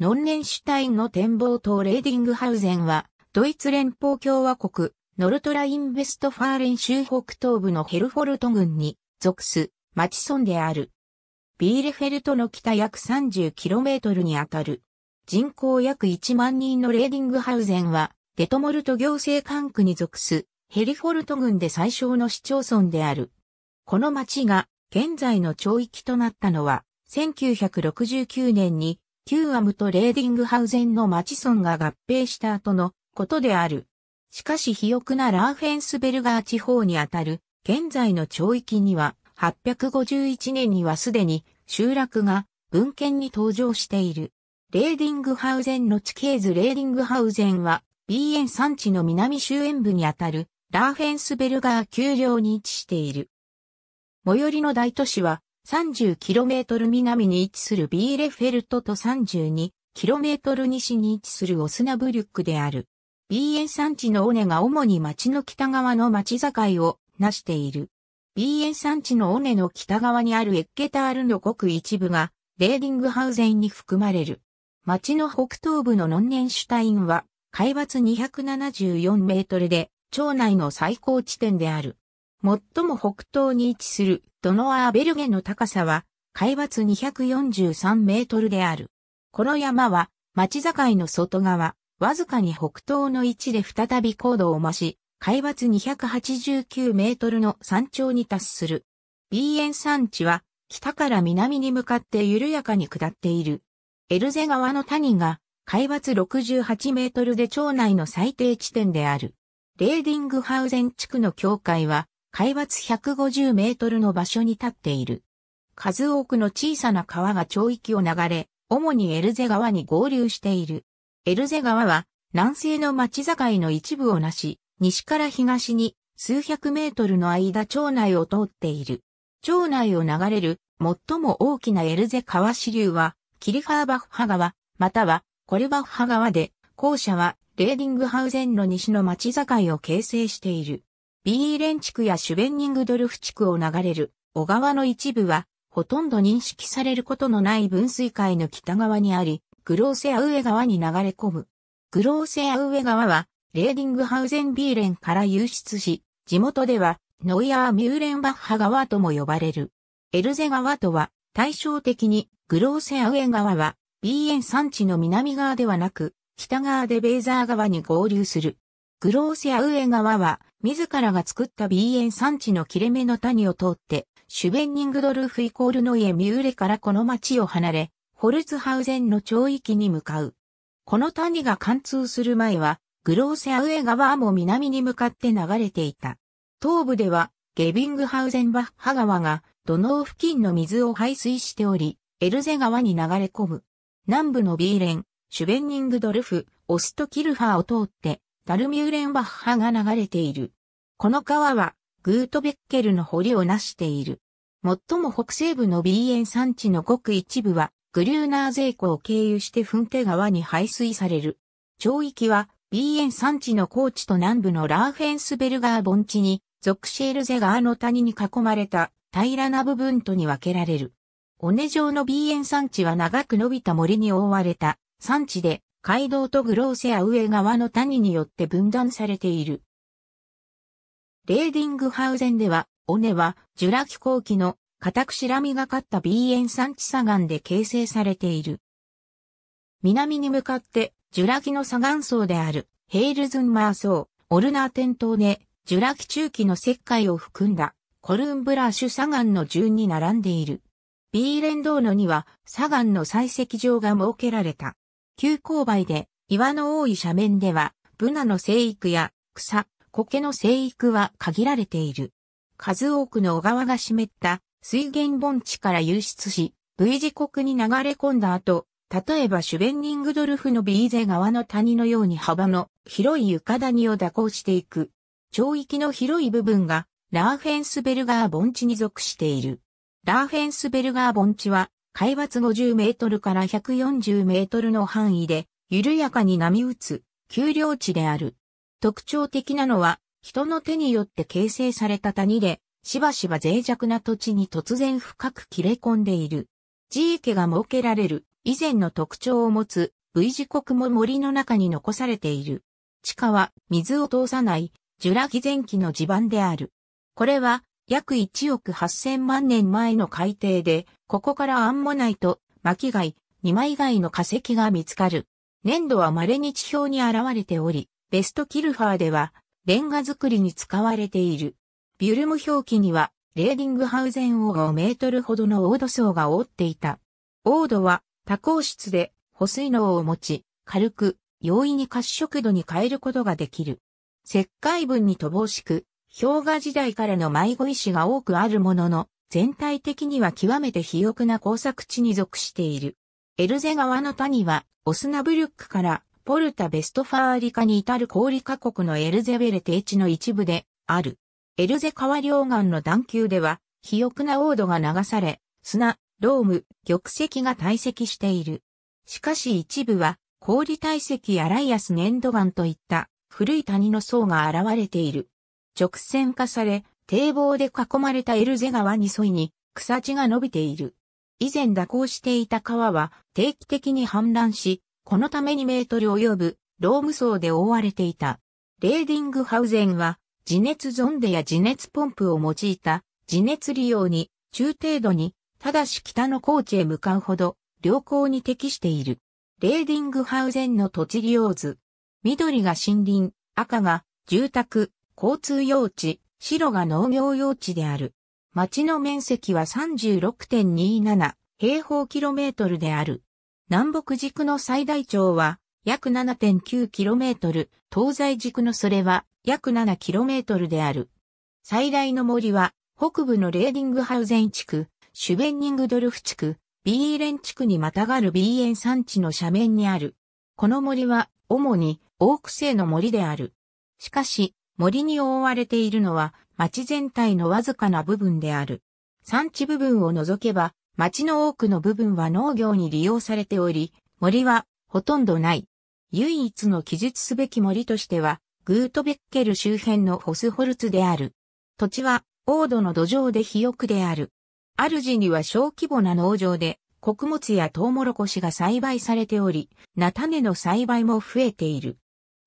ノンネンシュタインの展望塔レーディングハウゼンは、ドイツ連邦共和国、ノルトラインベストファーレン州北東部のヘルフォルト郡に属す町村である。ビーレフェルトの北約 30km にあたる。人口約1万人のレーディングハウゼンは、デトモルト行政管区に属すヘルフォルト郡で最小の市町村である。この町が現在の町域となったのは、1969年に旧アムとレーディングハウゼンのマチソンが合併した後のことである。しかし肥沃なラーフェンスベルガー地方にあたる現在の町域には851年にはすでに集落が文献に登場している。レーディングハウゼンの地形図レーディングハウゼンは BN 山地の南周辺部にあたるラーフェンスベルガー丘陵に位置している。最寄りの大都市は 30km 南に位置するビーレフェルトと 32km 西に位置するオスナブリュックである。BA 産山地の尾根が主に町の北側の町境をなしている。BA 産山地の尾根の北側にあるエッケタールのごく一部がレーディングハウゼンに含まれる。町の北東部のノンネンシュタインは海抜274メートルで町内の最高地点である。最も北東に位置するドノアーベルゲの高さは、海抜243メートルである。この山は、町境の外側、わずかに北東の位置で再び高度を増し、海抜289メートルの山頂に達する。ビーエン山地は、北から南に向かって緩やかに下っている。エルゼ川の谷が、海抜68メートルで町内の最低地点である。レーディングハウゼン地区の境界は、海抜150メートルの場所に立っている。数多くの小さな川が町域を流れ、主にエルゼ川に合流している。エルゼ川は南西の町境の一部をなし、西から東に数百メートルの間町内を通っている。町内を流れる最も大きなエルゼ川支流は、キリファーバッハ川、またはコルバッハ川で、後者はレーディングハウゼンの西の町境を形成している。ビーレン地区やシュベンニングドルフ地区を流れる小川の一部は、ほとんど認識されることのない分水海の北側にあり、グローセアウエ川に流れ込む。グローセアウエ川は、レーディングハウゼンビーレンから流出し、地元では、ノイアー・ミューレンバッハ川とも呼ばれる。エルゼ川とは、対照的に、グローセアウエ川は、ビーエン山地の南側ではなく、北側でベーザー川に合流する。グローセアウエ川は、自らが作った b 炎産地の切れ目の谷を通って、シュベンニングドルフイコールの家ミューレからこの町を離れ、ホルツハウゼンの町域に向かう。この谷が貫通する前は、グローセアウエ川も南に向かって流れていた。東部では、ゲビングハウゼンバッハ川が、土のう付近の水を排水しており、エルゼ川に流れ込む。南部のビーレン、シュベンニングドルフ、オストキルファーを通って、ダルミューレンバッハが流れている。この川は、グートベッケルの堀を成している。最も北西部のビーエン山地のごく一部は、グリューナーゼ庫を経由してフンテ川に排水される。町域は、ビーエン山地の高地と南部のラーフェンスベルガー盆地に、属シェールゼガーの谷に囲まれた平らな部分とに分けられる。尾根状のビーエン山地は長く伸びた森に覆われた山地で、街道とグローセア上側の谷によって分断されている。レーディングハウゼンでは、尾根は、ジュラ飛後期の固くしらみがかった BN 産地砂岩で形成されている。南に向かって、ジュラ紀の砂岩層である、ヘイルズンマー層、オルナーテン島で、ジュラ紀中期の石灰を含んだ、コルンブラッシュ砂岩の順に並んでいる。B 連動のには砂岩の採石場が設けられた。急勾配で岩の多い斜面ではブナの生育や草、苔の生育は限られている。数多くの小川が湿った水源盆地から流出し、V 字国に流れ込んだ後、例えばシュベンニングドルフのビーゼ川の谷のように幅の広い床谷を蛇行していく。町域の広い部分がラーフェンスベルガー盆地に属している。ラーフェンスベルガー盆地は海抜50メートルから140メートルの範囲で、緩やかに波打つ、丘陵地である。特徴的なのは、人の手によって形成された谷で、しばしば脆弱な土地に突然深く切れ込んでいる。地池が設けられる、以前の特徴を持つ、V 字国も森の中に残されている。地下は水を通さない、ジュラ紀前期の地盤である。これは約1億8000万年前の海底で、ここからアンモナイト、巻貝、二枚貝の化石が見つかる。粘土は稀に地表に現れており、ベストキルファーでは、レンガ作りに使われている。ビュルム表記には、レーディングハウゼンを5メートルほどのオード層が覆っていた。オードは多孔質で保水能を持ち、軽く、容易に褐色度に変えることができる。石灰分に乏しく、氷河時代からの迷子石が多くあるものの、全体的には極めて肥沃な工作地に属している。エルゼ川の谷は、オスナブルックからポルタ・ベストファーリカに至る氷下国のエルゼベレ低地の一部である。エルゼ川両岸の段丘では、肥沃な黄土が流され、砂、ローム、玉石が堆積している。しかし一部は、氷堆積やライアス粘土岩といった古い谷の層が現れている。直線化され、堤防で囲まれたエルゼ川に沿いに草地が伸びている。以前蛇行していた川は定期的に氾濫し、このため2メートル及ぶローム層で覆われていた。レーディングハウゼンは地熱ゾンデや地熱ポンプを用いた地熱利用に中程度に、ただし北の高地へ向かうほど良好に適している。レーディングハウゼンの土地利用図。緑が森林、赤が住宅、交通用地、白が農業用地である。町の面積は36.27平方キロメートルである。南北軸の最大長は約7 9トル、東西軸のそれは約7トルである。最大の森は北部のレーディングハウゼン地区、シュベンニングドルフ地区、ビーレン地区にまたがるビーエン山地の斜面にある。この森は主にオーク製の森である。しかし、森に覆われているのは町全体のわずかな部分である。産地部分を除けば町の多くの部分は農業に利用されており、森はほとんどない。唯一の記述すべき森としては、グートベッケル周辺のホスホルツである。土地は、王土の土壌で肥沃である。主には小規模な農場で、穀物やトウモロコシが栽培されており、菜種の栽培も増えている。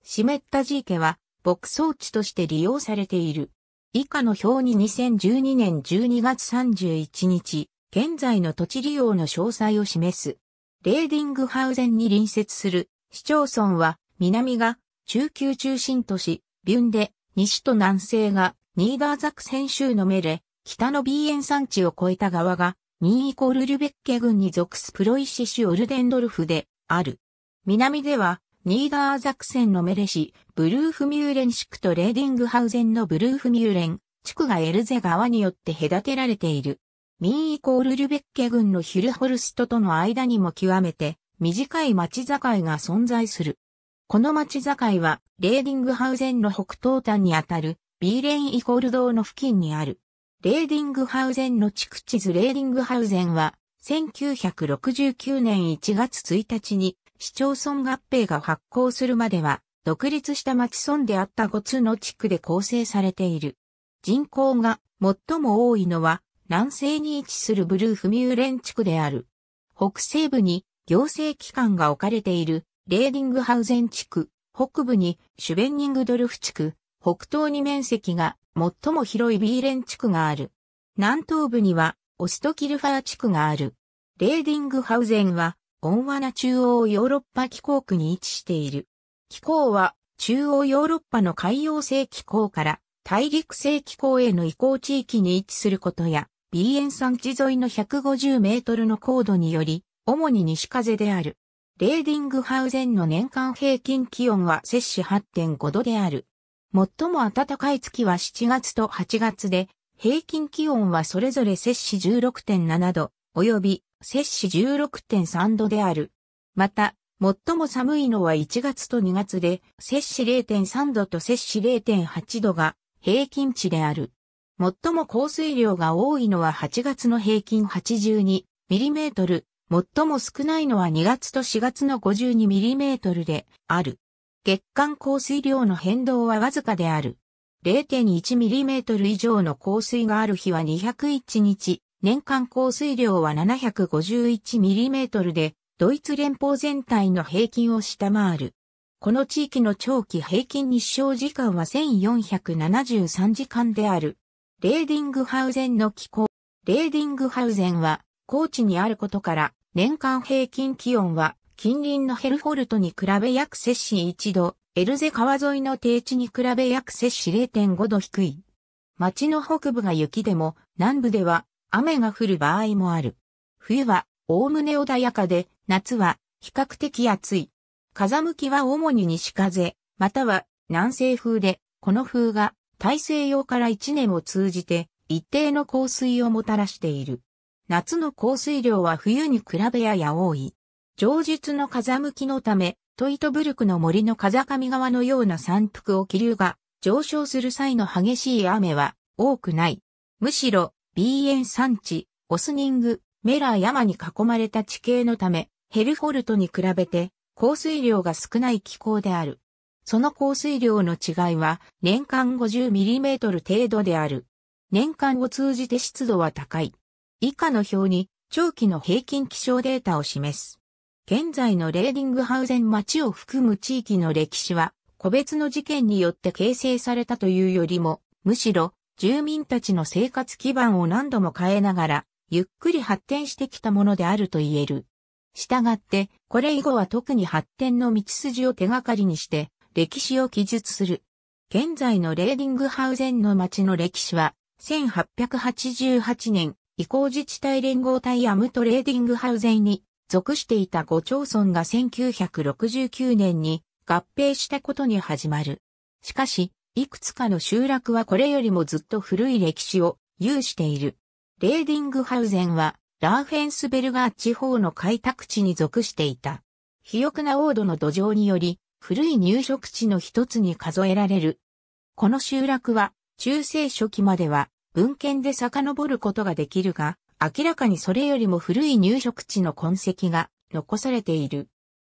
湿った地池は、牧草地として利用されている。以下の表に2012年12月31日、現在の土地利用の詳細を示す。レーディングハウゼンに隣接する市町村は、南が中級中心都市、ビュンで、西と南西がニーダーザクセン州のメレ、北のビーエン山地を越えた側が、ニーイコールルベッケ郡に属すプロイシシュオルデンドルフである。南では、ニーダーザクセンのメレシ、ブルーフミューレン地区とレーディングハウゼンのブルーフミューレン地区がエルゼ川によって隔てられている。ミーイコールルベッケ郡のヒュルホルストとの間にも極めて短い町境が存在する。この町境は、レーディングハウゼンの北東端にあたる、ビーレンイコール道の付近にある。レーディングハウゼンの地区地図レーディングハウゼンは、1969年1月1日に市町村合併が発行するまでは、独立した町村であった5つの地区で構成されている。人口が最も多いのは、南西に位置するブルーフミューレン地区である。北西部に行政機関が置かれているレーディングハウゼン地区、北部にシュベンニングドルフ地区、北東に面積が最も広いビーレン地区がある。南東部にはオストキルファー地区がある。レーディングハウゼンは温和な中央ヨーロッパ気候区に位置している。気候は中央ヨーロッパの海洋性気候から大陸性気候への移行地域に位置することや、ビーエン山地沿いの150メートルの高度により、主に西風である。レーディングハウゼンの年間平均気温は摂氏8.5度である。最も暖かい月は7月と8月で、平均気温はそれぞれ摂氏16.7度、及び摂氏16.3度である。また、最も寒いのは1月と2月で、摂氏0.3度と摂氏0.8度が平均値である。最も降水量が多いのは8月の平均8 2トル、最も少ないのは2月と4月の5 2トルである。月間降水量の変動はわずかである。0 1トル以上の降水がある日は201日、年間降水量は 751mm で、ドイツ連邦全体の平均を下回る。この地域の長期平均日照時間は1473時間である。レーディングハウゼンの気候。レーディングハウゼンは高地にあることから、年間平均気温は近隣のヘルフォルトに比べ約摂氏1度、エルゼ川沿いの低地に比べ約摂氏0.5度低い。町の北部が雪でも、南部では雨が降る場合もある。冬は、おおむね穏やかで、夏は、比較的暑い。風向きは主に西風、または南西風で、この風が大西洋から一年を通じて一定の降水をもたらしている。夏の降水量は冬に比べやや多い。上述の風向きのため、トイトブルクの森の風上側のような山腹を気流が上昇する際の激しい雨は多くない。むしろ BN 山産地、オスニング、メラー山に囲まれた地形のため、ヘルフォルトに比べて降水量が少ない気候である。その降水量の違いは年間 50mm 程度である。年間を通じて湿度は高い。以下の表に長期の平均気象データを示す。現在のレーディングハウゼン町を含む地域の歴史は個別の事件によって形成されたというよりも、むしろ住民たちの生活基盤を何度も変えながら、ゆっくり発展してきたものであると言える。したがって、これ以後は特に発展の道筋を手がかりにして、歴史を記述する。現在のレーディングハウゼンの町の歴史は、1888年、移行自治体連合体アムトレーディングハウゼンに属していた5町村が1969年に合併したことに始まる。しかし、いくつかの集落はこれよりもずっと古い歴史を有している。レーディングハウゼンは、ラーフェンスベルガー地方の開拓地に属していた。肥沃な王土の土壌により、古い入植地の一つに数えられる。この集落は、中世初期までは、文献で遡ることができるが、明らかにそれよりも古い入植地の痕跡が残されている。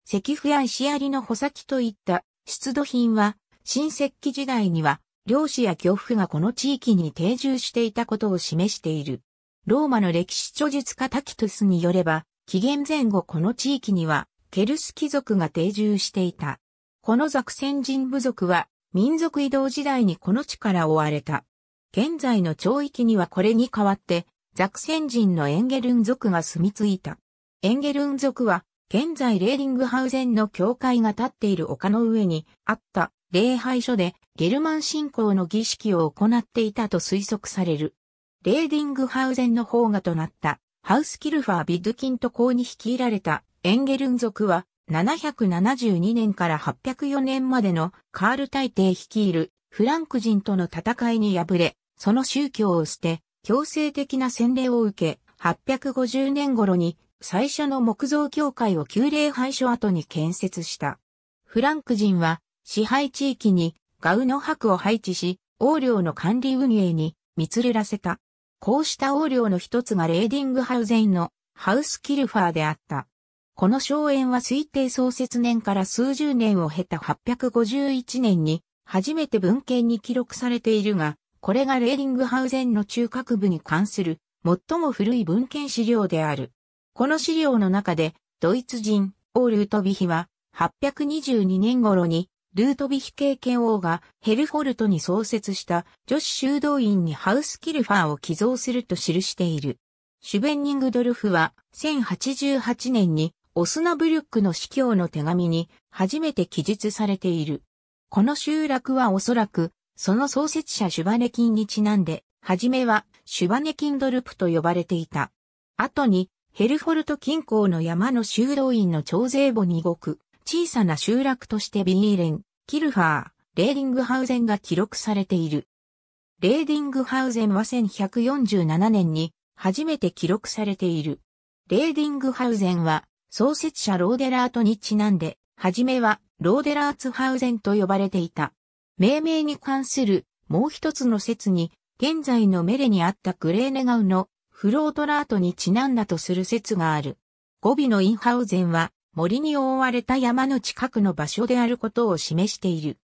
石符や石りの穂先といった出土品は、新石器時代には、漁師や漁夫がこの地域に定住していたことを示している。ローマの歴史著述家タキトゥスによれば、紀元前後この地域には、ケルス貴族が定住していた。このザクセン人部族は、民族移動時代にこの地から追われた。現在の町域にはこれに代わって、ザクセン人のエンゲルン族が住み着いた。エンゲルン族は、現在レーディングハウゼンの教会が建っている丘の上にあった礼拝所でゲルマン信仰の儀式を行っていたと推測される。レーディングハウゼンの方がとなったハウスキルファー・ビドキント公に率いられたエンゲルン族は772年から804年までのカール大帝率いるフランク人との戦いに敗れ、その宗教を捨て、強制的な洗礼を受け、850年頃に最初の木造教会を旧礼拝所跡に建設した。フランク人は支配地域にガウの白を配置し、王領の管理運営に密らせた。こうした王領の一つがレーディングハウゼインのハウスキルファーであった。この荘園は推定創設年から数十年を経た851年に初めて文献に記録されているが、これがレーディングハウゼンの中核部に関する最も古い文献資料である。この資料の中でドイツ人オールートビヒは822年頃にルートビヒ系剣王がヘルフォルトに創設した女子修道院にハウスキルファーを寄贈すると記している。シュベンニングドルフは1088年にオスナブルックの司教の手紙に初めて記述されている。この集落はおそらくその創設者シュバネキンにちなんで、はじめはシュバネキンドルプと呼ばれていた。後にヘルフォルト近郊の山の修道院の徴税簿に動く。小さな集落としてビーレン、キルファー、レーディングハウゼンが記録されている。レーディングハウゼンは1147年に初めて記録されている。レーディングハウゼンは創設者ローデラートにちなんで、はじめはローデラーツハウゼンと呼ばれていた。命名に関するもう一つの説に、現在のメレにあったグレーネガウのフロートラートにちなんだとする説がある。語尾のインハウゼンは森に覆われた山の近くの場所であることを示している。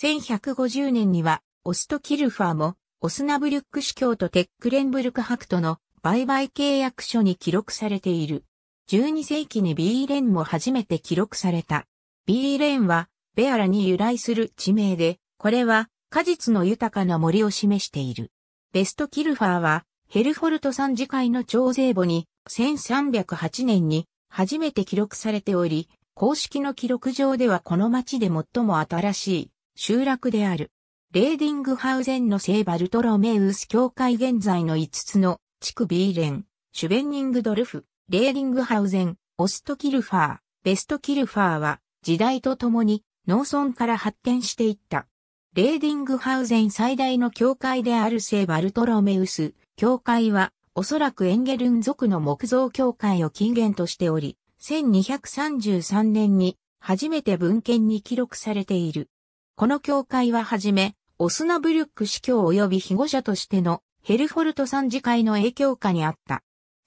1150年には、オスト・キルファーも、オスナブリュック司教とテックレンブルククとの売買契約書に記録されている。12世紀にビーレンも初めて記録された。ビーレンは、ベアラに由来する地名で、これは、果実の豊かな森を示している。ベストキルファーは、ヘルフォルト山次会の長税簿に、1308年に初めて記録されており、公式の記録上ではこの町で最も新しい集落である。レーディングハウゼンの聖バルトロメウス教会現在の5つの地区ビーレン、シュベンニングドルフ、レーディングハウゼン、オストキルファー、ベストキルファーは時代とともに農村から発展していった。レーディングハウゼン最大の教会である聖バルトロメウス教会はおそらくエンゲルン族の木造教会を近現としており、1233年に初めて文献に記録されている。この教会ははじめ、オスナブルック司教及び被護者としてのヘルフォルト参事会の影響下にあった。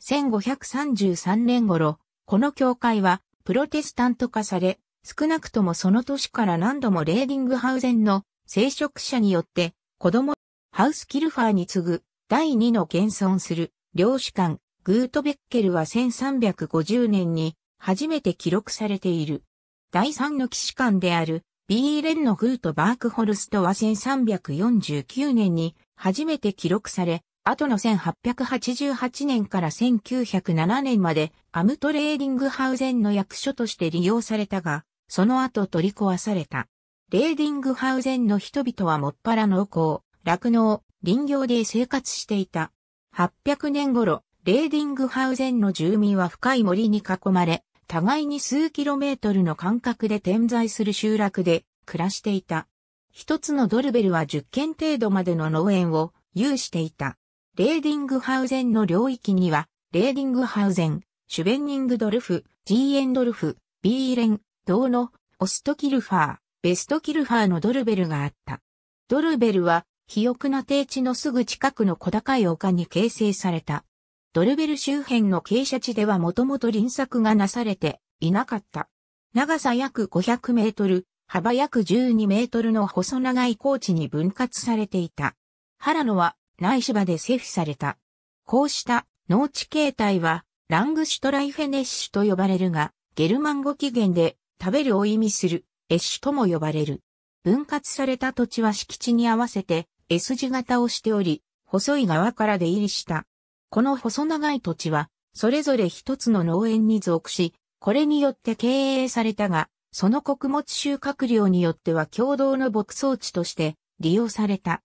1533年頃、この教会はプロテスタント化され、少なくともその年から何度もレーディングハウゼンの聖職者によって子供、ハウスキルファーに次ぐ第2の現存する領主官、グートベッケルは1350年に初めて記録されている。第3の騎士官である、ビーレンのグート・バークホルストは1349年に初めて記録され、後の1888年から1907年までアムトレーディングハウゼンの役所として利用されたが、その後取り壊された。レーディングハウゼンの人々はもっぱら農耕、酪農、林業で生活していた。800年頃、レーディングハウゼンの住民は深い森に囲まれ、互いに数キロメートルの間隔で点在する集落で暮らしていた。一つのドルベルは10軒程度までの農園を有していた。レーディングハウゼンの領域には、レーディングハウゼン、シュベンニングドルフ、ジーエンドルフ、ビーレン、ーの、オストキルファー、ベストキルファーのドルベルがあった。ドルベルは肥沃な低地のすぐ近くの小高い丘に形成された。ドルベル周辺の傾斜地ではもともと輪作がなされていなかった。長さ約500メートル、幅約12メートルの細長い高地に分割されていた。原野は内芝で整備された。こうした農地形態はラングシュトライフェネッシュと呼ばれるが、ゲルマン語起源で食べるを意味するエッシュとも呼ばれる。分割された土地は敷地に合わせて S 字型をしており、細い側から出入りした。この細長い土地は、それぞれ一つの農園に属し、これによって経営されたが、その穀物収穫量によっては共同の牧草地として利用された。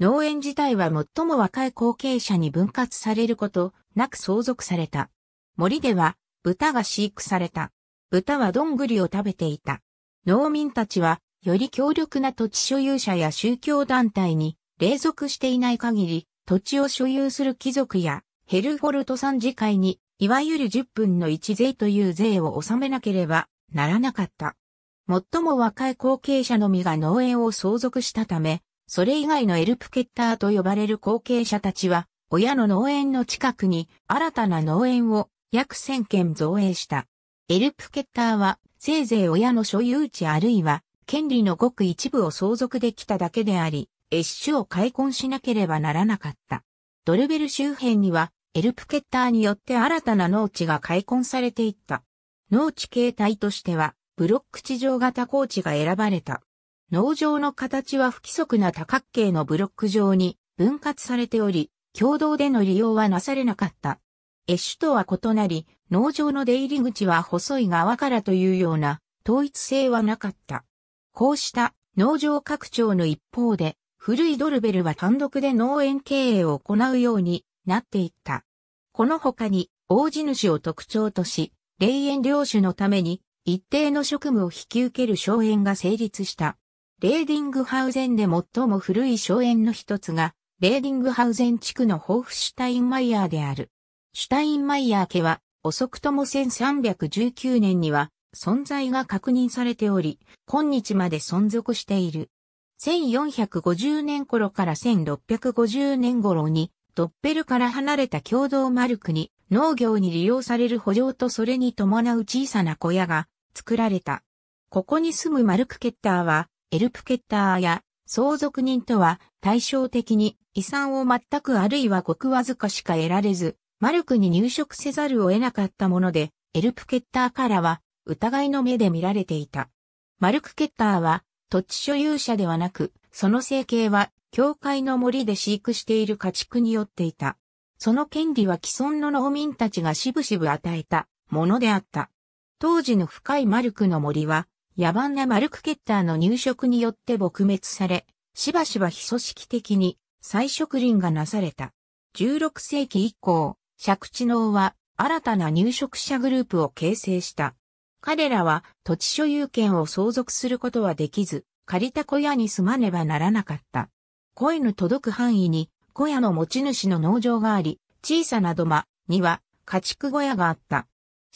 農園自体は最も若い後継者に分割されることなく相続された。森では豚が飼育された。豚はどんぐりを食べていた。農民たちはより強力な土地所有者や宗教団体に隷属していない限り、土地を所有する貴族や、ヘルフォルト参事会に、いわゆる10分の1税という税を納めなければならなかった。最も若い後継者のみが農園を相続したため、それ以外のエルプケッターと呼ばれる後継者たちは、親の農園の近くに新たな農園を約1000件造営した。エルプケッターは、せいぜい親の所有地あるいは、権利のごく一部を相続できただけであり、エッシュを開墾しなければならなかった。ドルベル周辺には、エルプケッターによって新たな農地が開墾されていった。農地形態としては、ブロック地上型高地が選ばれた。農場の形は不規則な多角形のブロック状に分割されており、共同での利用はなされなかった。エッシュとは異なり、農場の出入り口は細い側からというような統一性はなかった。こうした農場拡張の一方で、古いドルベルは単独で農園経営を行うようになっていった。この他に、大地主を特徴とし、霊園領主のために、一定の職務を引き受ける荘園が成立した。レーディングハウゼンで最も古い荘園の一つが、レーディングハウゼン地区のホーフシュタインマイヤーである。シュタインマイヤー家は、遅くとも1319年には、存在が確認されており、今日まで存続している。1450年頃から1650年頃に、ドッペルから離れた共同マルクに農業に利用される補助とそれに伴う小さな小屋が作られた。ここに住むマルクケッターは、エルプケッターや相続人とは対照的に遺産を全くあるいはごくわずかしか得られず、マルクに入植せざるを得なかったもので、エルプケッターからは疑いの目で見られていた。マルクケッターは土地所有者ではなく、その生計は、教会の森で飼育している家畜によっていた。その権利は既存の農民たちがしぶしぶ与えたものであった。当時の深いマルクの森は、野蛮なマルクケッターの入植によって撲滅され、しばしば非組織的に再植林がなされた。16世紀以降、借地農は新たな入植者グループを形成した。彼らは土地所有権を相続することはできず、借りた小屋に住まねばならなかった。声の届く範囲に小屋の持ち主の農場があり、小さな土間には家畜小屋があった。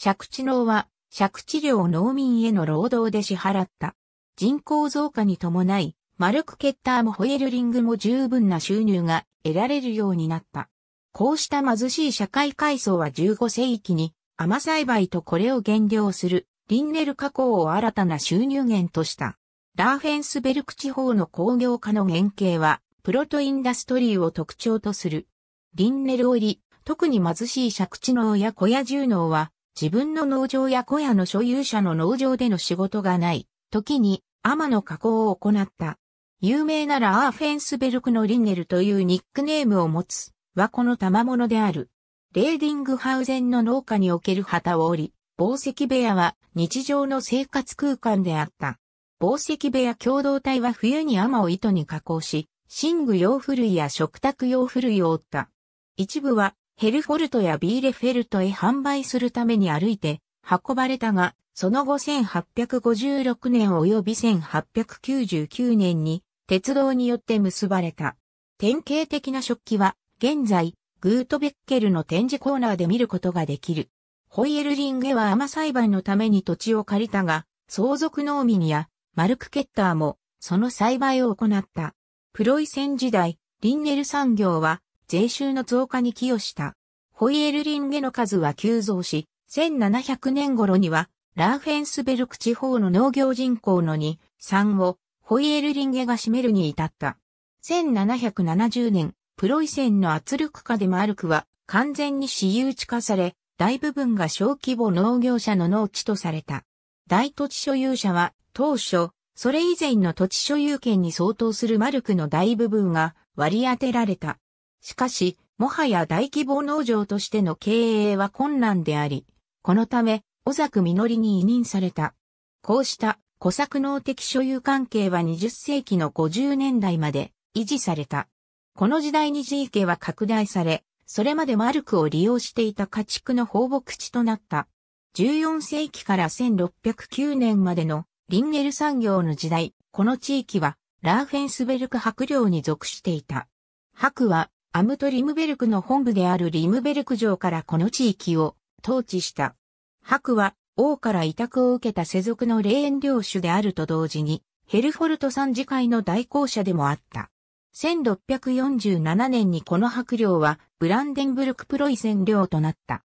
借地農は借地料を農民への労働で支払った。人口増加に伴い、マルク・ケッターもホエルリングも十分な収入が得られるようになった。こうした貧しい社会階層は15世紀に、甘栽培とこれを減量するリンネル加工を新たな収入源とした。ラーフェンスベルク地方の工業化の原型は、プロトインダストリーを特徴とする。リンネル織、特に貧しい借地農や小屋重農は、自分の農場や小屋の所有者の農場での仕事がない、時に、天の加工を行った。有名なラーフェンスベルクのリンネルというニックネームを持つ、はこの賜物である。レーディングハウゼンの農家における旗を織り、防石部屋は日常の生活空間であった。防石部屋共同体は冬に雨を糸に加工し、寝具用古いや食卓用古いを折った。一部はヘルフォルトやビーレフェルトへ販売するために歩いて運ばれたが、その後1856年及び1899年に鉄道によって結ばれた。典型的な食器は現在、グートベッケルの展示コーナーで見ることができる。ホイエルリンゲは甘栽培のために土地を借りたが、相続農民やマルク・ケッターもその栽培を行った。プロイセン時代、リンネル産業は税収の増加に寄与した。ホイエルリンゲの数は急増し、1700年頃にはラーフェンスベルク地方の農業人口の2、3をホイエルリンゲが占めるに至った。1770年、プロイセンの圧力下でマルクは完全に私有地化され、大部分が小規模農業者の農地とされた。大土地所有者は当初、それ以前の土地所有権に相当するマルクの大部分が割り当てられた。しかし、もはや大規模農場としての経営は困難であり、このため、小作実りに委任された。こうした小作農的所有関係は20世紀の50年代まで維持された。この時代に地域は拡大され、それまでマルクを利用していた家畜の放牧地となった。14世紀から1609年までのリンゲル産業の時代、この地域はラーフェンスベルク白領に属していた。伯はアムトリムベルクの本部であるリムベルク城からこの地域を統治した。伯は王から委託を受けた世俗の霊園領主であると同時に、ヘルフォルト山次会の代行者でもあった。1647年にこの白領はブランデンブルクプロイセン領となった。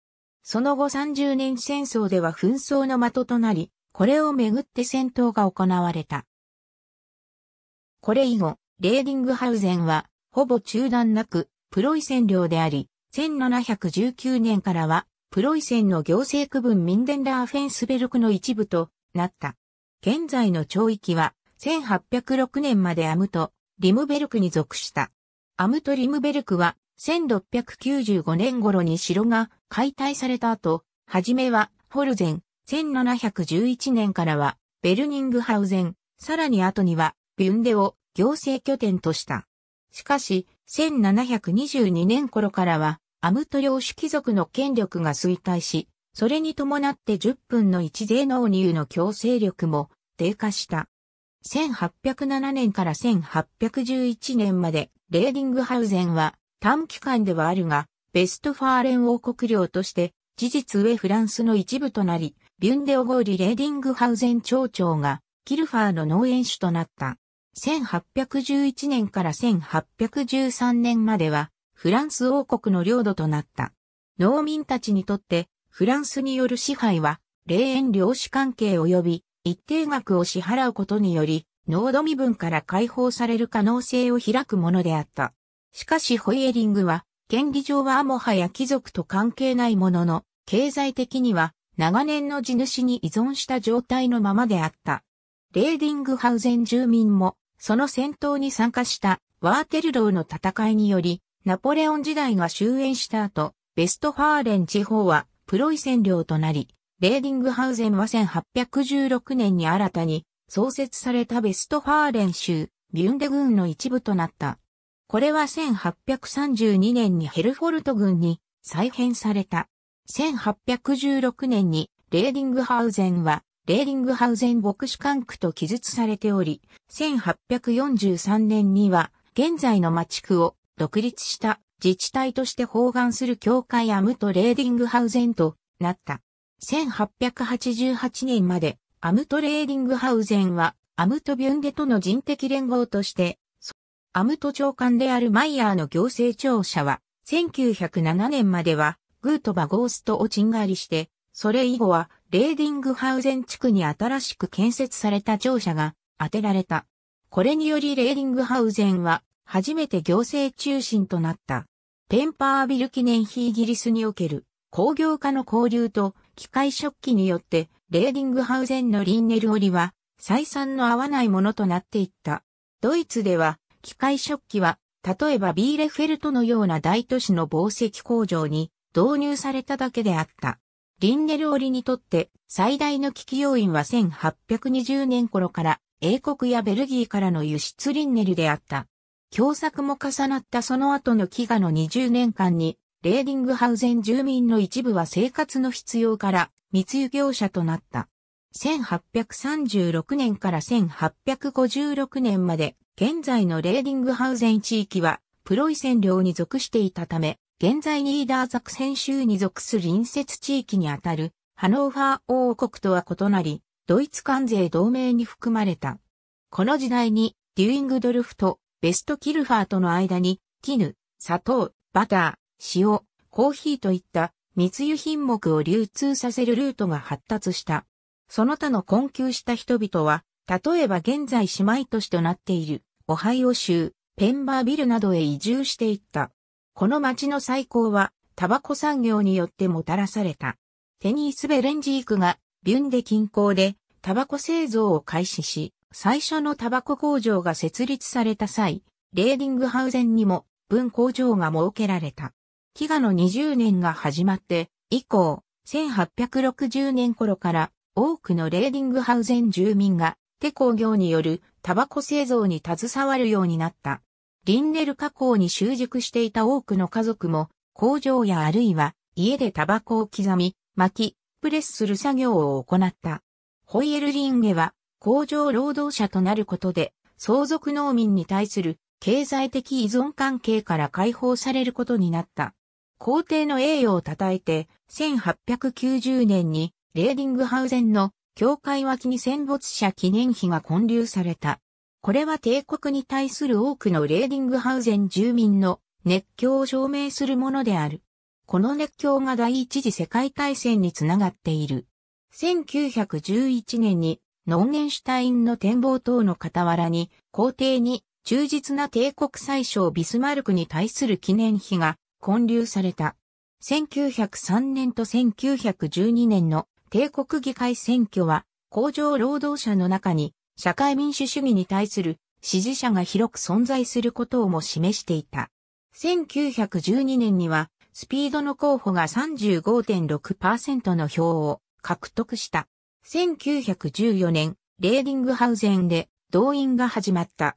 その後30年戦争では紛争の的となり、これをめぐって戦闘が行われた。これ以後、レーディングハウゼンは、ほぼ中断なく、プロイセン領であり、1719年からは、プロイセンの行政区分ミンデンラーフェンスベルクの一部となった。現在の町域は、1806年までアムト、リムベルクに属した。アムト・リムベルクは、1695年頃に城が解体された後、はじめはホルゼン、1711年からはベルニングハウゼン、さらに後にはビュンデを行政拠点とした。しかし、1722年頃からは、アムト領主貴族の権力が衰退し、それに伴って10分の1税納入の強制力も低下した。1807年から1811年まで、レーディングハウゼンは短期間ではあるが、ベストファーレン王国領として、事実上フランスの一部となり、ビュンデオゴーリ・レーディングハウゼン町長が、キルファーの農園主となった。1811年から1813年までは、フランス王国の領土となった。農民たちにとって、フランスによる支配は、霊園領主関係及び一定額を支払うことにより、濃度身分から解放される可能性を開くものであった。しかしホイエリングは、権利上はもはや貴族と関係ないものの、経済的には長年の地主に依存した状態のままであった。レーディングハウゼン住民も、その戦闘に参加したワーテルローの戦いにより、ナポレオン時代が終焉した後、ベストファーレン地方はプロイセン領となり、レーディングハウゼンは1816年に新たに創設されたベストファーレン州、ビュンデ郡の一部となった。これは1832年にヘルフォルト郡に再編された。1816年にレーディングハウゼンはレーディングハウゼン牧師管区と記述されており、1843年には現在の町区を独立した自治体として包含する教会アムとレーディングハウゼンとなった。1888年までアムトレーディングハウゼンはアムトビュンゲとの人的連合として、アムト長官であるマイヤーの行政庁舎は、1907年までは、グートバゴーストをンガりして、それ以後は、レーディングハウゼン地区に新しく建設された庁舎が当てられた。これによりレーディングハウゼンは、初めて行政中心となった。ペンパービル記念碑イギリスにおける工業化の交流と機械食器によって、レーディングハウゼンのリンネル織は、採算の合わないものとなっていった。ドイツでは、機械食器は、例えばビーレフェルトのような大都市の防石工場に導入されただけであった。リンネル織にとって最大の危機要因は1820年頃から英国やベルギーからの輸出リンネルであった。共作も重なったその後の飢餓の20年間にレーディングハウゼン住民の一部は生活の必要から密輸業者となった。1836年から1856年まで、現在のレーディングハウゼン地域は、プロイセン領に属していたため、現在にイーダーザクセン州に属する隣接地域にあたる、ハノーファー王国とは異なり、ドイツ関税同盟に含まれた。この時代に、デュイングドルフとベストキルファーとの間に、絹、砂糖、バター、塩、コーヒーといった密輸品目を流通させるルートが発達した。その他の困窮した人々は、例えば現在姉妹都市となっているオハイオ州、ペンバービルなどへ移住していった。この町の再興は、タバコ産業によってもたらされた。テニース・ベレンジークが、ビュンデ近郊で、タバコ製造を開始し、最初のタバコ工場が設立された際、レーディングハウゼンにも、分工場が設けられた。飢餓の20年が始まって以降、1860年頃から多くのレーディングハウゼン住民が手工業によるタバコ製造に携わるようになった。リンネル加工に習熟していた多くの家族も工場やあるいは家でタバコを刻み、巻き、プレスする作業を行った。ホイエルリンゲは工場労働者となることで相続農民に対する経済的依存関係から解放されることになった。皇帝の栄誉を称えて、1890年にレーディングハウゼンの教会脇に戦没者記念碑が建立された。これは帝国に対する多くのレーディングハウゼン住民の熱狂を証明するものである。この熱狂が第一次世界大戦につながっている。1911年にノンゲンシュタインの展望塔の傍らに皇帝に忠実な帝国最小ビスマルクに対する記念碑が建立された。1903年と1912年の帝国議会選挙は、工場労働者の中に社会民主主義に対する支持者が広く存在することをも示していた。1912年には、スピードの候補が35.6%の票を獲得した。1914年、レーディングハウゼンで動員が始まった。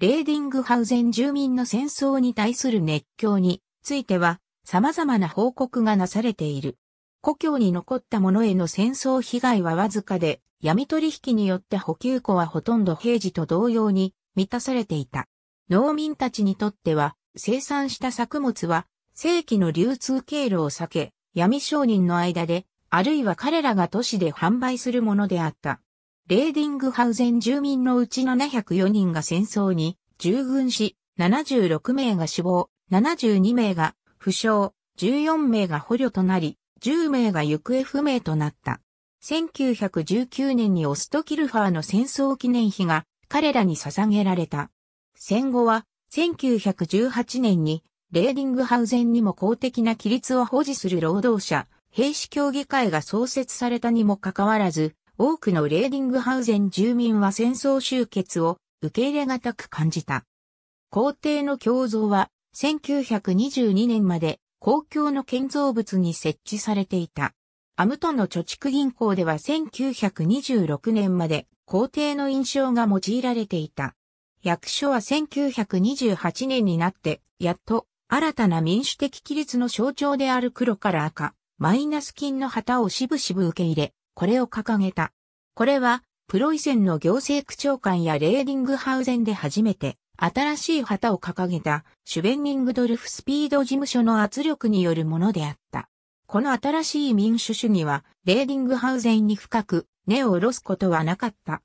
レーディングハウゼン住民の戦争に対する熱狂については様々な報告がなされている。故郷に残った者への戦争被害はわずかで、闇取引によって補給庫はほとんど平時と同様に満たされていた。農民たちにとっては、生産した作物は正規の流通経路を避け、闇商人の間で、あるいは彼らが都市で販売するものであった。レーディングハウゼン住民のうち704人が戦争に従軍し、76名が死亡、72名が負傷、14名が捕虜となり、10名が行方不明となった。1919年にオストキルファーの戦争記念碑が彼らに捧げられた。戦後は1918年にレーディングハウゼンにも公的な規律を保持する労働者、兵士協議会が創設されたにもかかわらず、多くのレーディングハウゼン住民は戦争終結を受け入れがたく感じた。皇帝の胸像は1922年まで公共の建造物に設置されていた。アムトの貯蓄銀行では1926年まで皇帝の印象が用いられていた。役所は1928年になって、やっと新たな民主的規律の象徴である黒から赤、マイナス金の旗をしぶしぶ受け入れ、これを掲げた。これは、プロイセンの行政区長官やレーディングハウゼンで初めて新しい旗を掲げたシュベンニングドルフスピード事務所の圧力によるものであった。この新しい民主主義は、レーディングハウゼンに深く根を下ろすことはなかった。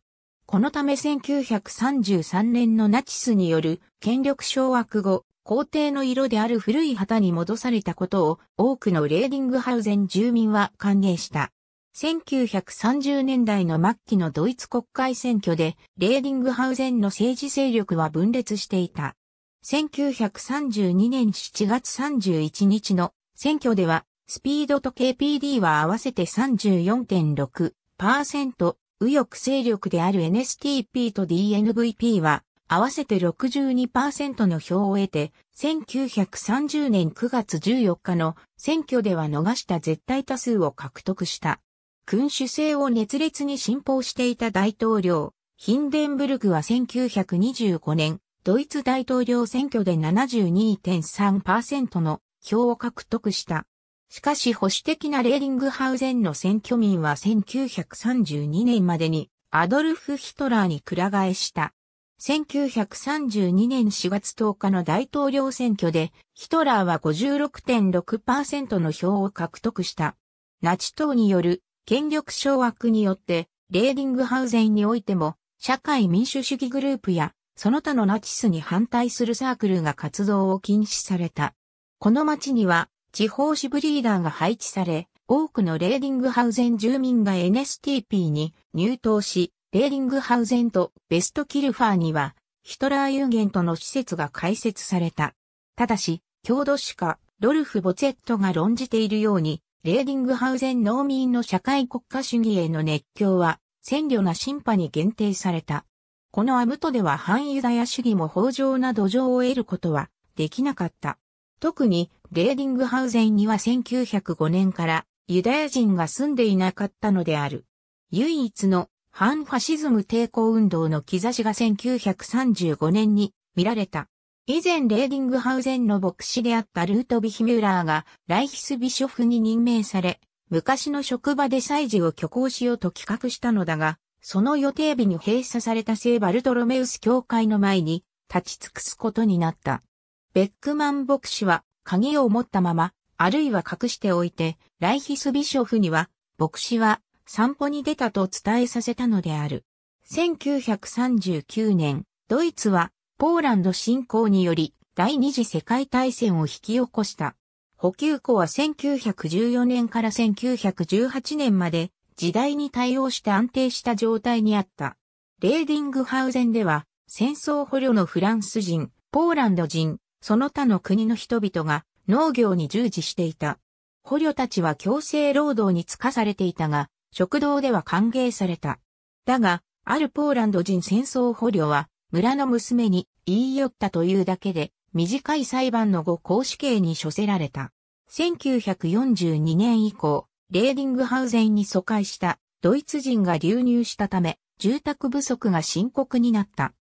このため1933年のナチスによる権力掌握後、皇帝の色である古い旗に戻されたことを多くのレーディングハウゼン住民は歓迎した。1930年代の末期のドイツ国会選挙で、レーディングハウゼンの政治勢力は分裂していた。1932年7月31日の選挙では、スピードと KPD は合わせて34.6%、右翼勢力である NSTP と DNVP は、合わせて62%の票を得て、1930年9月14日の選挙では逃した絶対多数を獲得した。君主制を熱烈に信奉していた大統領、ヒンデンブルクは1925年、ドイツ大統領選挙で72.3%の票を獲得した。しかし保守的なレーリングハウゼンの選挙民は1932年までにアドルフ・ヒトラーに倶替えした。1932年4月10日の大統領選挙でヒトラーは56.6%の票を獲得した。ナチ党による権力掌握によって、レーディングハウゼンにおいても、社会民主主義グループや、その他のナチスに反対するサークルが活動を禁止された。この町には、地方支部リーダーが配置され、多くのレーディングハウゼン住民が NSTP に入党し、レーディングハウゼンとベストキルファーには、ヒトラーユーゲンとの施設が開設された。ただし、郷土史家、ドルフ・ボツェットが論じているように、レーディングハウゼン農民の社会国家主義への熱狂は、鮮慮な審判に限定された。このアブトでは反ユダヤ主義も豊穣な土壌を得ることはできなかった。特に、レーディングハウゼンには1905年からユダヤ人が住んでいなかったのである。唯一の反ファシズム抵抗運動の兆しが1935年に見られた。以前レーディングハウゼンの牧師であったルート・ビヒミューラーがライヒスビショフに任命され、昔の職場で祭事を挙行しようと企画したのだが、その予定日に閉鎖された聖バルトロメウス教会の前に立ち尽くすことになった。ベックマン牧師は鍵を持ったまま、あるいは隠しておいて、ライヒスビショフには、牧師は散歩に出たと伝えさせたのである。1939年、ドイツはポーランド侵攻により第二次世界大戦を引き起こした。補給庫は1914年から1918年まで時代に対応して安定した状態にあった。レーディングハウゼンでは戦争捕虜のフランス人、ポーランド人、その他の国の人々が農業に従事していた。捕虜たちは強制労働に付かされていたが、食堂では歓迎された。だが、あるポーランド人戦争捕虜は、村の娘に言い寄ったというだけで、短い裁判の後公死刑に処せられた。1942年以降、レーディングハウゼンに疎開したドイツ人が流入したため、住宅不足が深刻になった。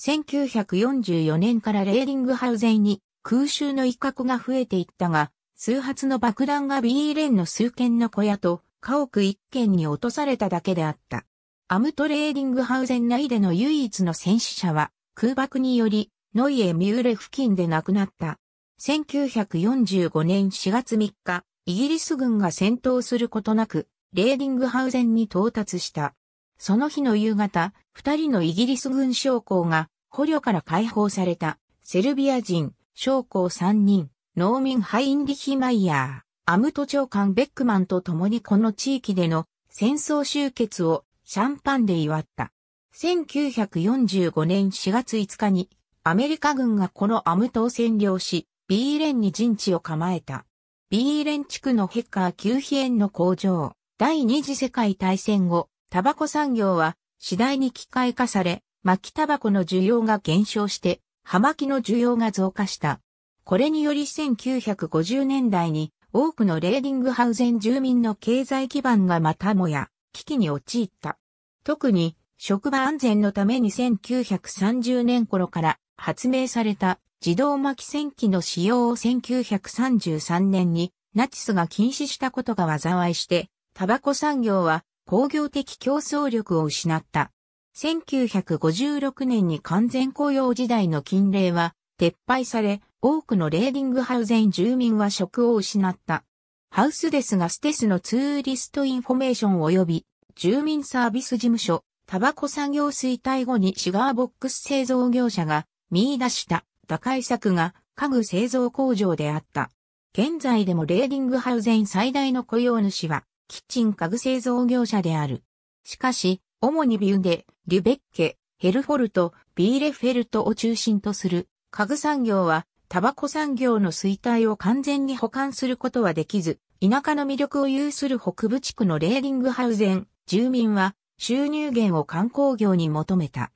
1944年からレーディングハウゼンに空襲の威嚇が増えていったが、数発の爆弾が B レンの数軒の小屋と家屋一軒に落とされただけであった。アムトレーディングハウゼン内での唯一の戦死者は、空爆により、ノイエ・ミューレ付近で亡くなった。1945年4月3日、イギリス軍が戦闘することなく、レーディングハウゼンに到達した。その日の夕方、二人のイギリス軍将校が捕虜から解放されたセルビア人将校三人、農民ハインリヒ・マイヤー、アムト長官ベックマンと共にこの地域での戦争終結をシャンパンで祝った。1945年4月5日にアメリカ軍がこのアムトを占領し、ビーレンに陣地を構えた。ビーレン地区のヘッカー旧飛園の工場、第二次世界大戦後、タバコ産業は次第に機械化され、巻きタバコの需要が減少して、葉巻の需要が増加した。これにより1950年代に多くのレーディングハウゼン住民の経済基盤がまたもや危機に陥った。特に、職場安全のために1930年頃から発明された自動巻き戦機の使用を1933年にナチスが禁止したことが災いして、タバコ産業は工業的競争力を失った。1956年に完全雇用時代の禁令は撤廃され、多くのレーディングハウゼン住民は職を失った。ハウスデスガステスのツーリストインフォメーション及び住民サービス事務所、タバコ産業衰退後にシガーボックス製造業者が見出した打開策が家具製造工場であった。現在でもレーディングハウゼン最大の雇用主はキッチン家具製造業者である。しかし、主にビューデ、リュベッケ、ヘルフォルト、ビーレフェルトを中心とする家具産業はタバコ産業の衰退を完全に補完することはできず、田舎の魅力を有する北部地区のレーリングハウゼン、住民は収入源を観光業に求めた。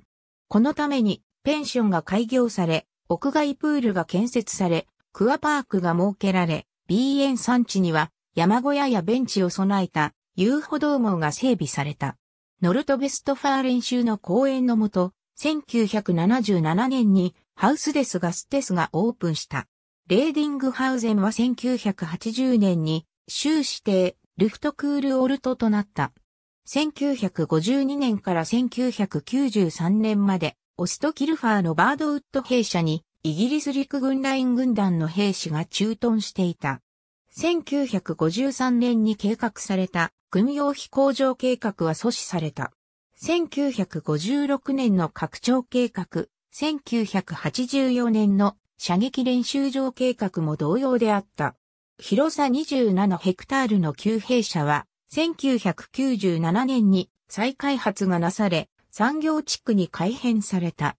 このためにペンションが開業され、屋外プールが建設され、クアパークが設けられ、B 園産地には山小屋やベンチを備えた遊歩道網が整備された。ノルトベストファーレン州の公園のもと、1977年にハウスデスガステスがオープンした。レーディングハウゼンは1980年に州指定ルフトクールオルトとなった。1952年から1993年までオストキルファーのバードウッド兵舎にイギリス陸軍ライン軍団の兵士が駐屯していた。1953年に計画された軍用飛行場計画は阻止された。1956年の拡張計画、1984年の射撃練習場計画も同様であった。広さ27ヘクタールの旧兵舎は、1997年に再開発がなされ、産業地区に改変された。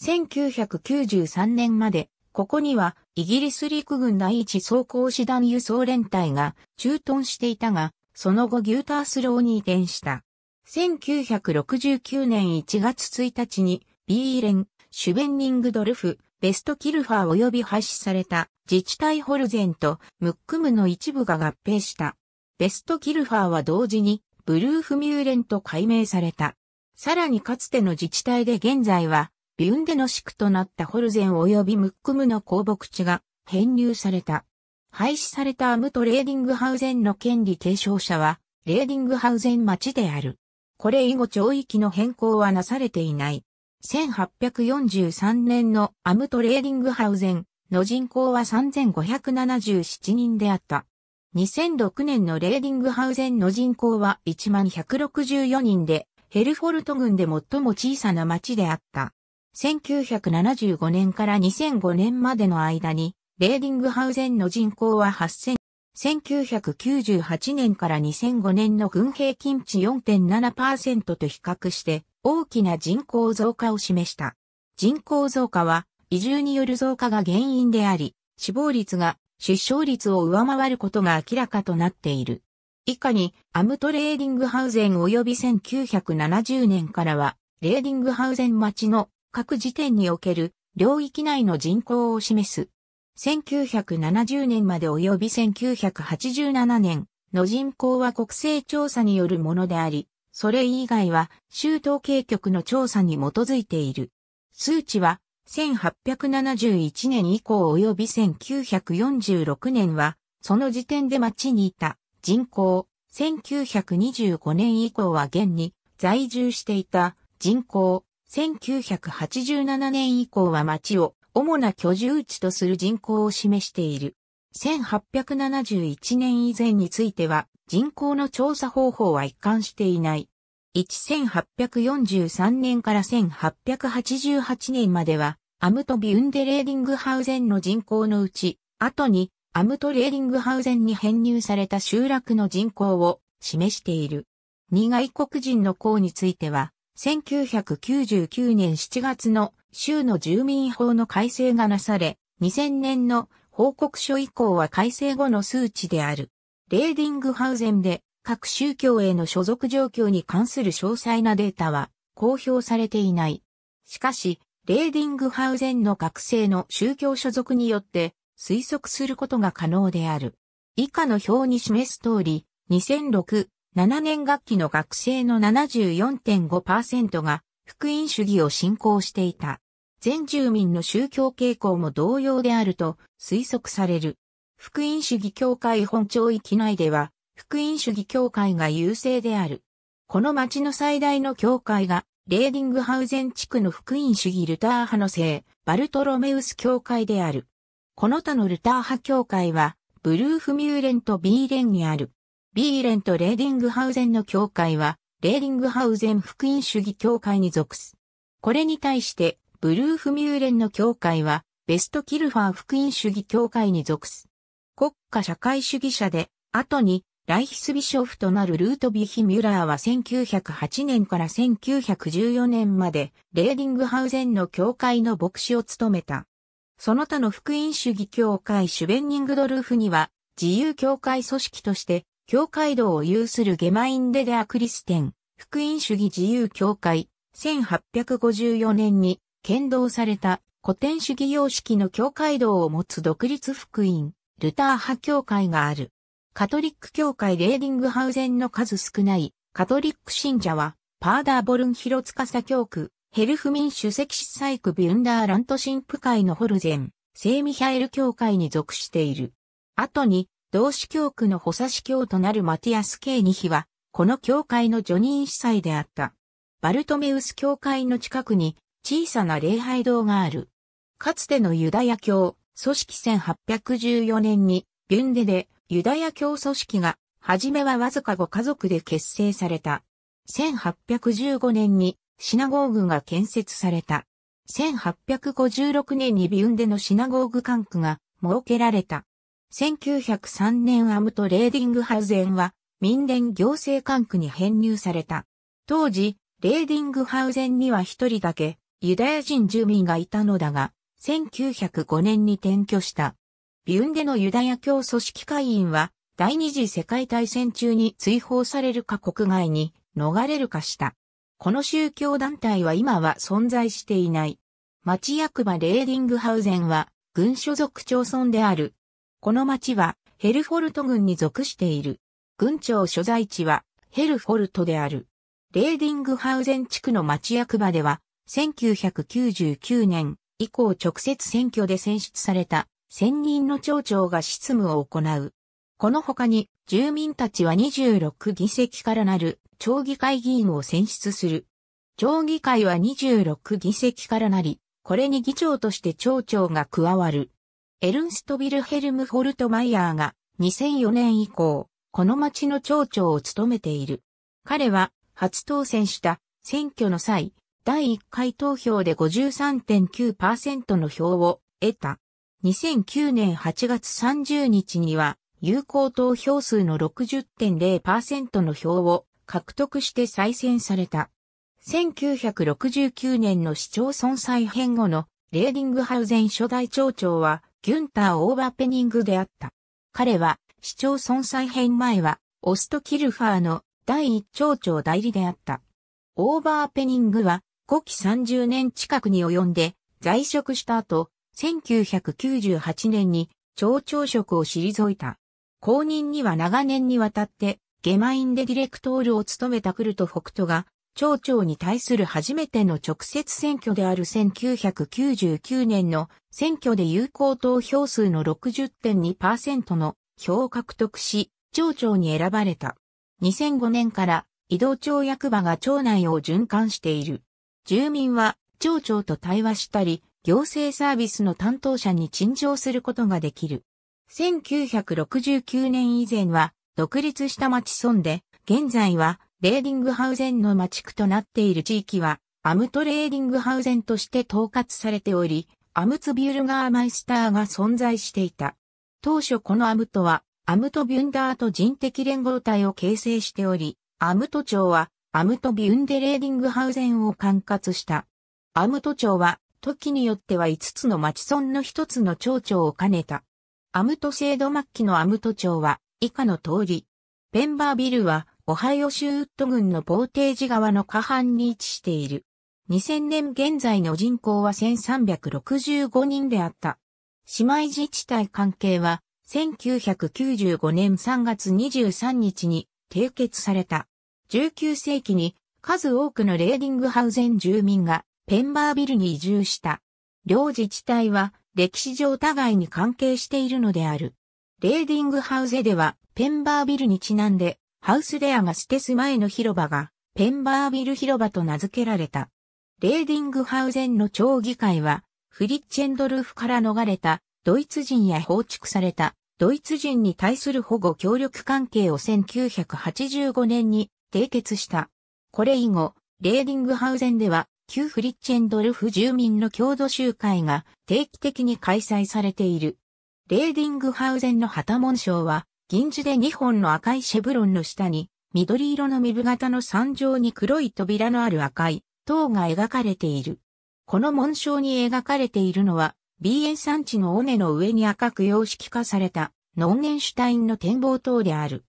1993年まで、ここにはイギリス陸軍第一装甲師団輸送連隊が駐屯していたが、その後ギュータースローに移転した。1969年1月1日に B 連シュベンニングドルフ、ベストキルファー及び廃止された自治体ホルゼンとムックムの一部が合併した。ベストキルファーは同時にブルーフミューレンと改名された。さらにかつての自治体で現在はビュンデの地区となったホルゼン及びムックムの公牧地が編入された。廃止されたアムトレーディングハウゼンの権利継承者は、レーディングハウゼン町である。これ以後町域の変更はなされていない。1843年のアムトレーディングハウゼンの人口は3577人であった。2006年のレーディングハウゼンの人口は1164人で、ヘルフォルト郡で最も小さな町であった。1975年から2005年までの間に、レーディングハウゼンの人口は8000 1998年から2005年の軍平均値4.7%と比較して大きな人口増加を示した。人口増加は移住による増加が原因であり、死亡率が出生率を上回ることが明らかとなっている。以下にアムトレーディングハウゼン及び1970年からはレーディングハウゼン町の各時点における領域内の人口を示す1970年まで及び1987年の人口は国勢調査によるものであり、それ以外は州統計局の調査に基づいている。数値は1871年以降及び1946年は、その時点で町にいた人口、1925年以降は現に在住していた人口、1987年以降は町を主な居住地とする人口を示している。1871年以前については人口の調査方法は一貫していない。1843年から1888年まではアムトビウンデレーディングハウゼンの人口のうち、後にアムトレーディングハウゼンに編入された集落の人口を示している。二外国人の項については、1999年7月の州の住民法の改正がなされ、2000年の報告書以降は改正後の数値である。レーディングハウゼンで各宗教への所属状況に関する詳細なデータは公表されていない。しかし、レーディングハウゼンの学生の宗教所属によって推測することが可能である。以下の表に示す通り、2006、7年学期の学生の74.5%が福音主義を信仰していた。全住民の宗教傾向も同様であると推測される。福音主義教会本庁域内では、福音主義教会が優勢である。この町の最大の教会が、レーディングハウゼン地区の福音主義ルター派の聖、バルトロメウス教会である。この他のルター派教会は、ブルーフミューレンとビーレンにある。ビーレンとレーディングハウゼンの教会は、レーディングハウゼン福音主義教会に属す。これに対して、ブルーフミューレンの教会は、ベストキルファー福音主義教会に属す。国家社会主義者で、後に、ライヒスビショフとなるルートビヒ・ミュラーは1908年から1914年まで、レーディングハウゼンの教会の牧師を務めた。その他の福音主義教会シュベンニングドルフには、自由教会組織として、教会道を有するゲマインデ・デア・クリステン、福音主義自由教会、1854年に剣道された古典主義様式の教会堂を持つ独立福音、ルター派教会がある。カトリック教会レーディングハウゼンの数少ないカトリック信者は、パーダーボルン広司教区、ヘルフミン主席司祭区ビュンダーラント神父会のホルゼン、聖ミハエル教会に属している。後に、同志教区の補佐司教となるマティアス・ケーニヒは、この教会のジョニー司祭であった。バルトメウス教会の近くに小さな礼拝堂がある。かつてのユダヤ教、組織1814年に、ビュンデでユダヤ教組織が、はじめはわずか5家族で結成された。1815年にシナゴーグが建設された。1856年にビュンデのシナゴーグ管区が設けられた。1903年アムトレーディングハウゼンは民連行政管区に編入された。当時、レーディングハウゼンには一人だけユダヤ人住民がいたのだが、1905年に転居した。ビュンデのユダヤ教組織会員は、第二次世界大戦中に追放されるか国外に逃れるかした。この宗教団体は今は存在していない。町役場レーディングハウゼンは、軍所属町村である。この町は、ヘルフォルト軍に属している。郡庁所在地は、ヘルフォルトである。レーディングハウゼン地区の町役場では、1999年以降直接選挙で選出された専任の町長が執務を行う。この他に住民たちは26議席からなる町議会議員を選出する。町議会は26議席からなり、これに議長として町長が加わる。エルンスト・ビルヘルム・ホルトマイヤーが2004年以降、この町の町長を務めている。彼は初当選した選挙の際、第1回投票で53.9%の票を得た。2009年8月30日には、有効投票数の60.0%の票を獲得して再選された。1969年の市町村再編後のレーディングハウゼン初代町長は、ギュンター・オーバーペニングであった。彼は、市町村再編前は、オスト・キルファーの第一町長代理であった。オーバーペニングは、5期30年近くに及んで在職した後、1998年に町長職を退いた。後任には長年にわたって、ゲマインでディレクトールを務めたクルト・フォクトが、町長に対する初めての直接選挙である1999年の選挙で有効投票数の60.2%の票を獲得し、町長に選ばれた。2005年から移動町役場が町内を循環している。住民は町長と対話したり、行政サービスの担当者に陳情することができる。1969年以前は独立した町村で、現在はレーディングハウゼンの町区となっている地域は、アムトレーディングハウゼンとして統括されており、アムツビュルガーマイスターが存在していた。当初このアムトは、アムトビュンダーと人的連合体を形成しており、アムト町はアムトビウンデレーディングハウゼンを管轄した。アムト町は、時によっては5つの町村の1つの町長を兼ねた。アムト制度末期のアムト町は、以下の通り。ペンバービルは、オハイオ州ウッド郡のポーテージ川の下半に位置している。2000年現在の人口は1365人であった。姉妹自治体関係は1995年3月23日に締結された。19世紀に数多くのレーディングハウゼン住民がペンバービルに移住した。両自治体は歴史上互いに関係しているのである。レーディングハウゼではペンバービルにちなんでハウスレアがステス前の広場がペンバービル広場と名付けられた。レーディングハウゼンの町議会はフリッチェンドルフから逃れたドイツ人や放逐されたドイツ人に対する保護協力関係を1985年に締結した。これ以後、レーディングハウゼンでは、旧フリッチェンドルフ住民の郷土集会が定期的に開催されている。レーディングハウゼンの旗紋章は、銀地で2本の赤いシェブロンの下に、緑色のミル型の山上に黒い扉のある赤い塔が描かれている。この紋章に描かれているのは、BA 産地の尾根の上に赤く様式化された、ノンゲンシュタインの展望塔である。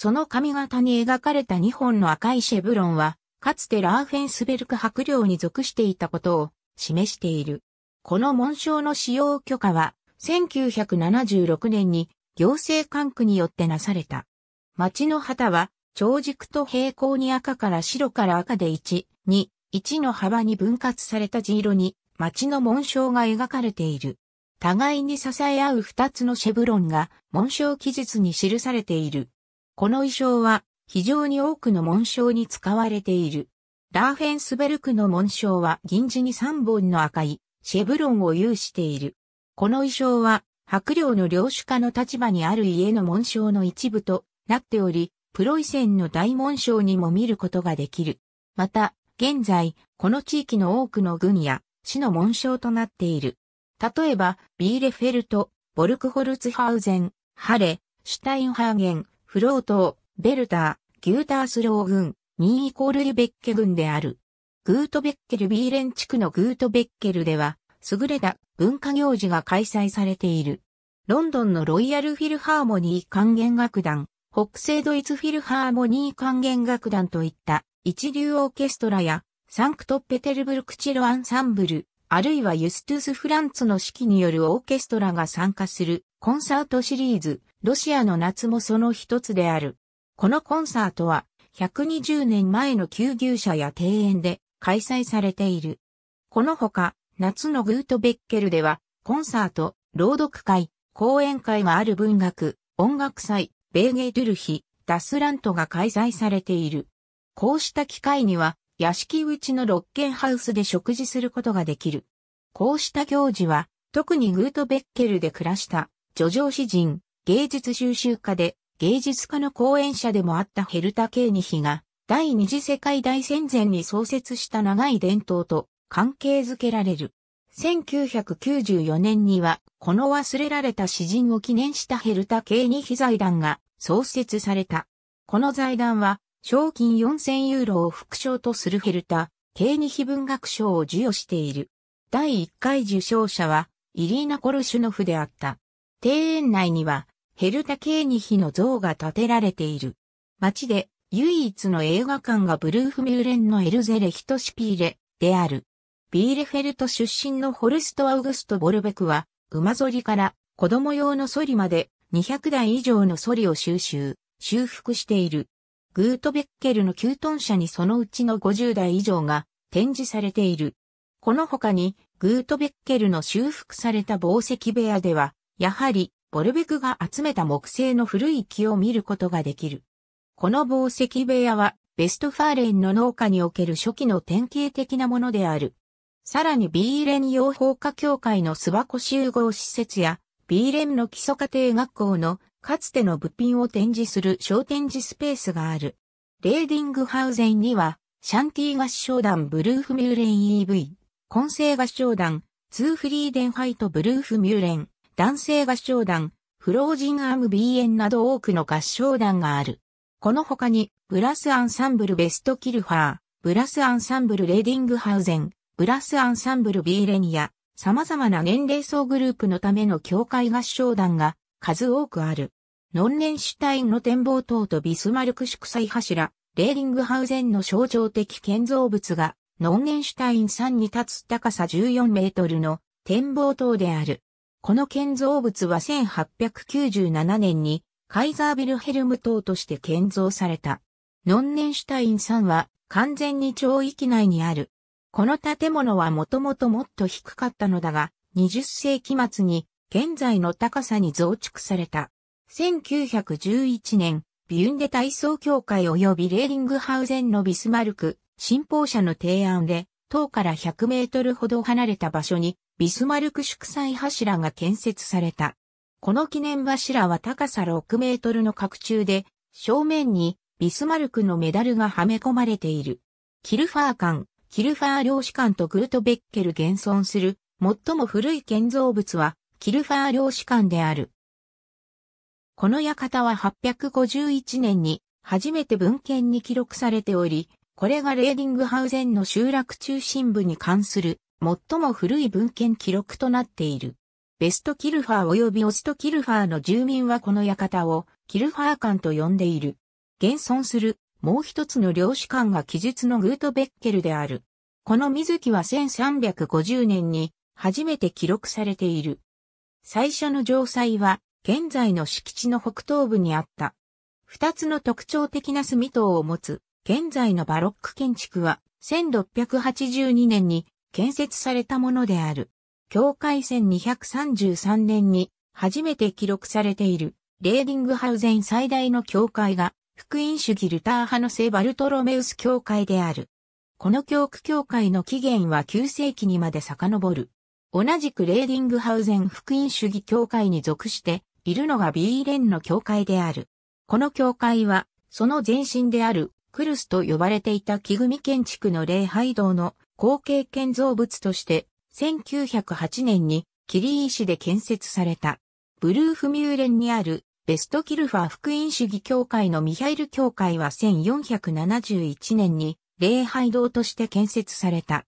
その髪型に描かれた2本の赤いシェブロンは、かつてラーフェンスベルク白領に属していたことを示している。この紋章の使用許可は、1976年に行政管区によってなされた。町の旗は、長軸と平行に赤から白から赤で1、2、1の幅に分割された地色に、町の紋章が描かれている。互いに支え合う二つのシェブロンが紋章記述に記されている。この衣装は非常に多くの紋章に使われている。ラーフェンスベルクの紋章は銀地に3本の赤いシェブロンを有している。この衣装は白領の領主家の立場にある家の紋章の一部となっており、プロイセンの大紋章にも見ることができる。また、現在、この地域の多くの軍や市の紋章となっている。例えば、ビーレフェルト、ボルクホルツハウゼン、ハレ、シュタインハーゲン、フロート、ベルター、ギュータースロー軍、ミーイコールリベッケ軍である。グートベッケルビーレン地区のグートベッケルでは、優れた文化行事が開催されている。ロンドンのロイヤルフィルハーモニー管弦楽団、北西ドイツフィルハーモニー管弦楽団といった一流オーケストラや、サンクトペテルブルクチェロアンサンブル、あるいはユストゥス・フランツの指揮によるオーケストラが参加するコンサートシリーズ、ロシアの夏もその一つである。このコンサートは、120年前の旧牛舎や庭園で開催されている。このほか、夏のグートベッケルでは、コンサート、朗読会、講演会がある文学、音楽祭、ベーゲドゥルヒ、ダスラントが開催されている。こうした機会には、屋敷内のロッケンハウスで食事することができる。こうした行事は、特にグートベッケルで暮らした、叙情詩人、芸術収集家で芸術家の講演者でもあったヘルタ・ケーニヒが第二次世界大戦前に創設した長い伝統と関係づけられる。1994年にはこの忘れられた詩人を記念したヘルタ・ケーニヒ財団が創設された。この財団は賞金4000ユーロを副賞とするヘルタ・ケーニヒ文学賞を授与している。第1回受賞者はイリーナ・コルシュノフであった。庭園内にはヘルタケーニヒの像が建てられている。町で唯一の映画館がブルーフミューレンのエルゼレヒトシピーレである。ビーレフェルト出身のホルスト・アウグスト・ボルベクは、馬反りから子供用のソリまで200台以上のソリを収集、修復している。グートベッケルの旧トン車にそのうちの50台以上が展示されている。この他に、グートベッケルの修復された宝石部屋では、やはりボルベクが集めた木製の古い木を見ることができる。この宝石部屋は、ベストファーレンの農家における初期の典型的なものである。さらにビーレン養蜂家協会の諏訪湖集合施設や、ビーレンの基礎家庭学校のかつての物品を展示する小展示スペースがある。レーディングハウゼンには、シャンティ合唱団ブルーフミューレン EV、混声合唱団、ツーフリーデンハイトブルーフミューレン、男性合唱団、フロージンアーム BN など多くの合唱団がある。この他に、ブラスアンサンブルベストキルファー、ブラスアンサンブルレディングハウゼン、ブラスアンサンブルビーレニア、様々な年齢層グループのための教会合唱団が数多くある。ノンレンシュタインの展望塔とビスマルク祝祭柱、レーディングハウゼンの象徴的建造物が、ノンレンシュタイン山に立つ高さ14メートルの展望塔である。この建造物は1897年にカイザービルヘルム島として建造された。ノンネンシュタインさんは完全に町域内にある。この建物はもともともっと低かったのだが、20世紀末に現在の高さに増築された。1911年、ビュンデ体操協会及びレーリングハウゼンのビスマルク、信奉者の提案で、塔から100メートルほど離れた場所にビスマルク祝祭柱が建設された。この記念柱は高さ6メートルの角柱で、正面にビスマルクのメダルがはめ込まれている。キルファー館、キルファー領主館とグルトベッケル現存する最も古い建造物はキルファー領主館である。この館は851年に初めて文献に記録されており、これがレーディングハウゼンの集落中心部に関する最も古い文献記録となっている。ベストキルファー及びオストキルファーの住民はこの館をキルファー館と呼んでいる。現存するもう一つの領主館が記述のグートベッケルである。この水木は1350年に初めて記録されている。最初の城塞は現在の敷地の北東部にあった。二つの特徴的な隅棟を持つ現在のバロック建築は1682年に建設されたものである。境界線233年に初めて記録されているレーディングハウゼン最大の教会が福音主義ルター派の聖バルトロメウス教会である。この教区教会の起源は9世紀にまで遡る。同じくレーディングハウゼン福音主義教会に属しているのがビーレンの教会である。この教会はその前身であるクルスと呼ばれていた木組建築の礼拝堂の後継建造物として、1908年にキリー市で建設された。ブルーフミューレンにあるベストキルファー福音主義教会のミハイル教会は1471年に礼拝堂として建設された。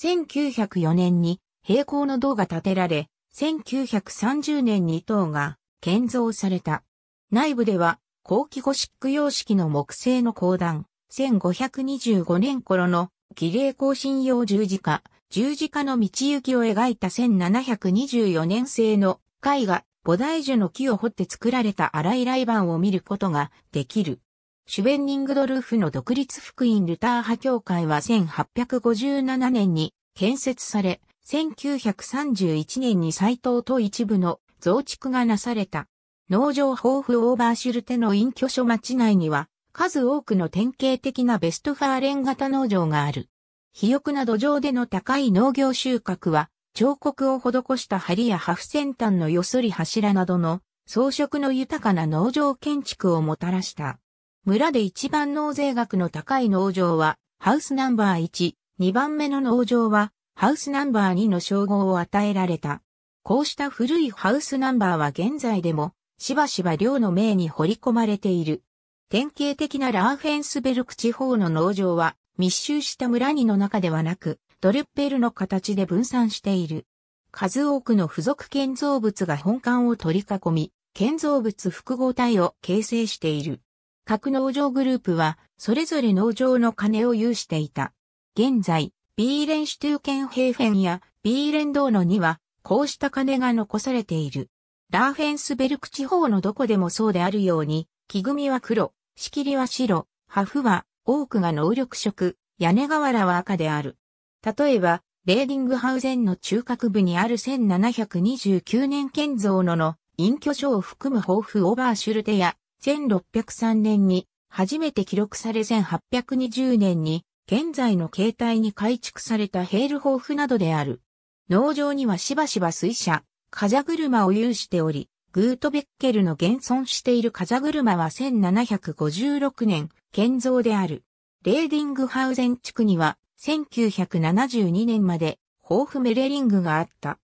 1904年に平行の堂が建てられ、1930年に塔が建造された。内部では後期ゴシック様式の木製の公団、1525年頃の儀礼行進用十字架、十字架の道行きを描いた1724年製の絵画、菩提樹の木を掘って作られた荒いバンを見ることができる。シュベンニングドルフの独立福音ルター派教会は1857年に建設され、1931年に斎藤と一部の増築がなされた。農場豊富オーバーシュルテの隠居所町内には、数多くの典型的なベストファーレン型農場がある。肥沃な土壌での高い農業収穫は、彫刻を施した梁やハフ先端のよそり柱などの装飾の豊かな農場建築をもたらした。村で一番納税額の高い農場は、ハウスナンバー1、2番目の農場は、ハウスナンバー2の称号を与えられた。こうした古いハウスナンバーは現在でも、しばしば寮の名に彫り込まれている。典型的なラーフェンスベルク地方の農場は密集した村にの中ではなく、ドルッペルの形で分散している。数多くの付属建造物が本館を取り囲み、建造物複合体を形成している。各農場グループは、それぞれ農場の金を有していた。現在、ビーレンシュトゥーケンヘイフェンやビーレンドーノには、こうした金が残されている。ラーフェンスベルク地方のどこでもそうであるように、木組みは黒、仕切りは白、破風は多くが能力色、屋根瓦は赤である。例えば、レーディングハウゼンの中核部にある1729年建造のの隠居所を含む豊富オーバーシュルテや、1603年に初めて記録され1820年に現在の形態に改築されたヘール豊富などである。農場にはしばしば水車、風車を有しており、グートベッケルの現存している風車は1756年建造である。レーディングハウゼン地区には1972年まで豊富メレリングがあった。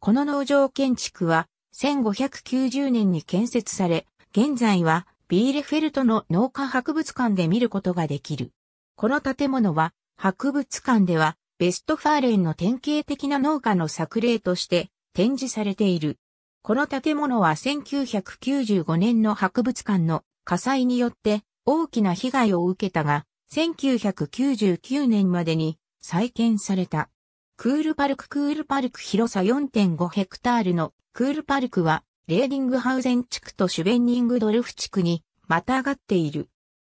この農場建築は1590年に建設され、現在はビーレフェルトの農家博物館で見ることができる。この建物は博物館ではベストファーレンの典型的な農家の作例として展示されている。この建物は1995年の博物館の火災によって大きな被害を受けたが、1999年までに再建された。クールパルククールパルク広さ4.5ヘクタールのクールパルクはレーディングハウゼン地区とシュベンニングドルフ地区にまたがっている。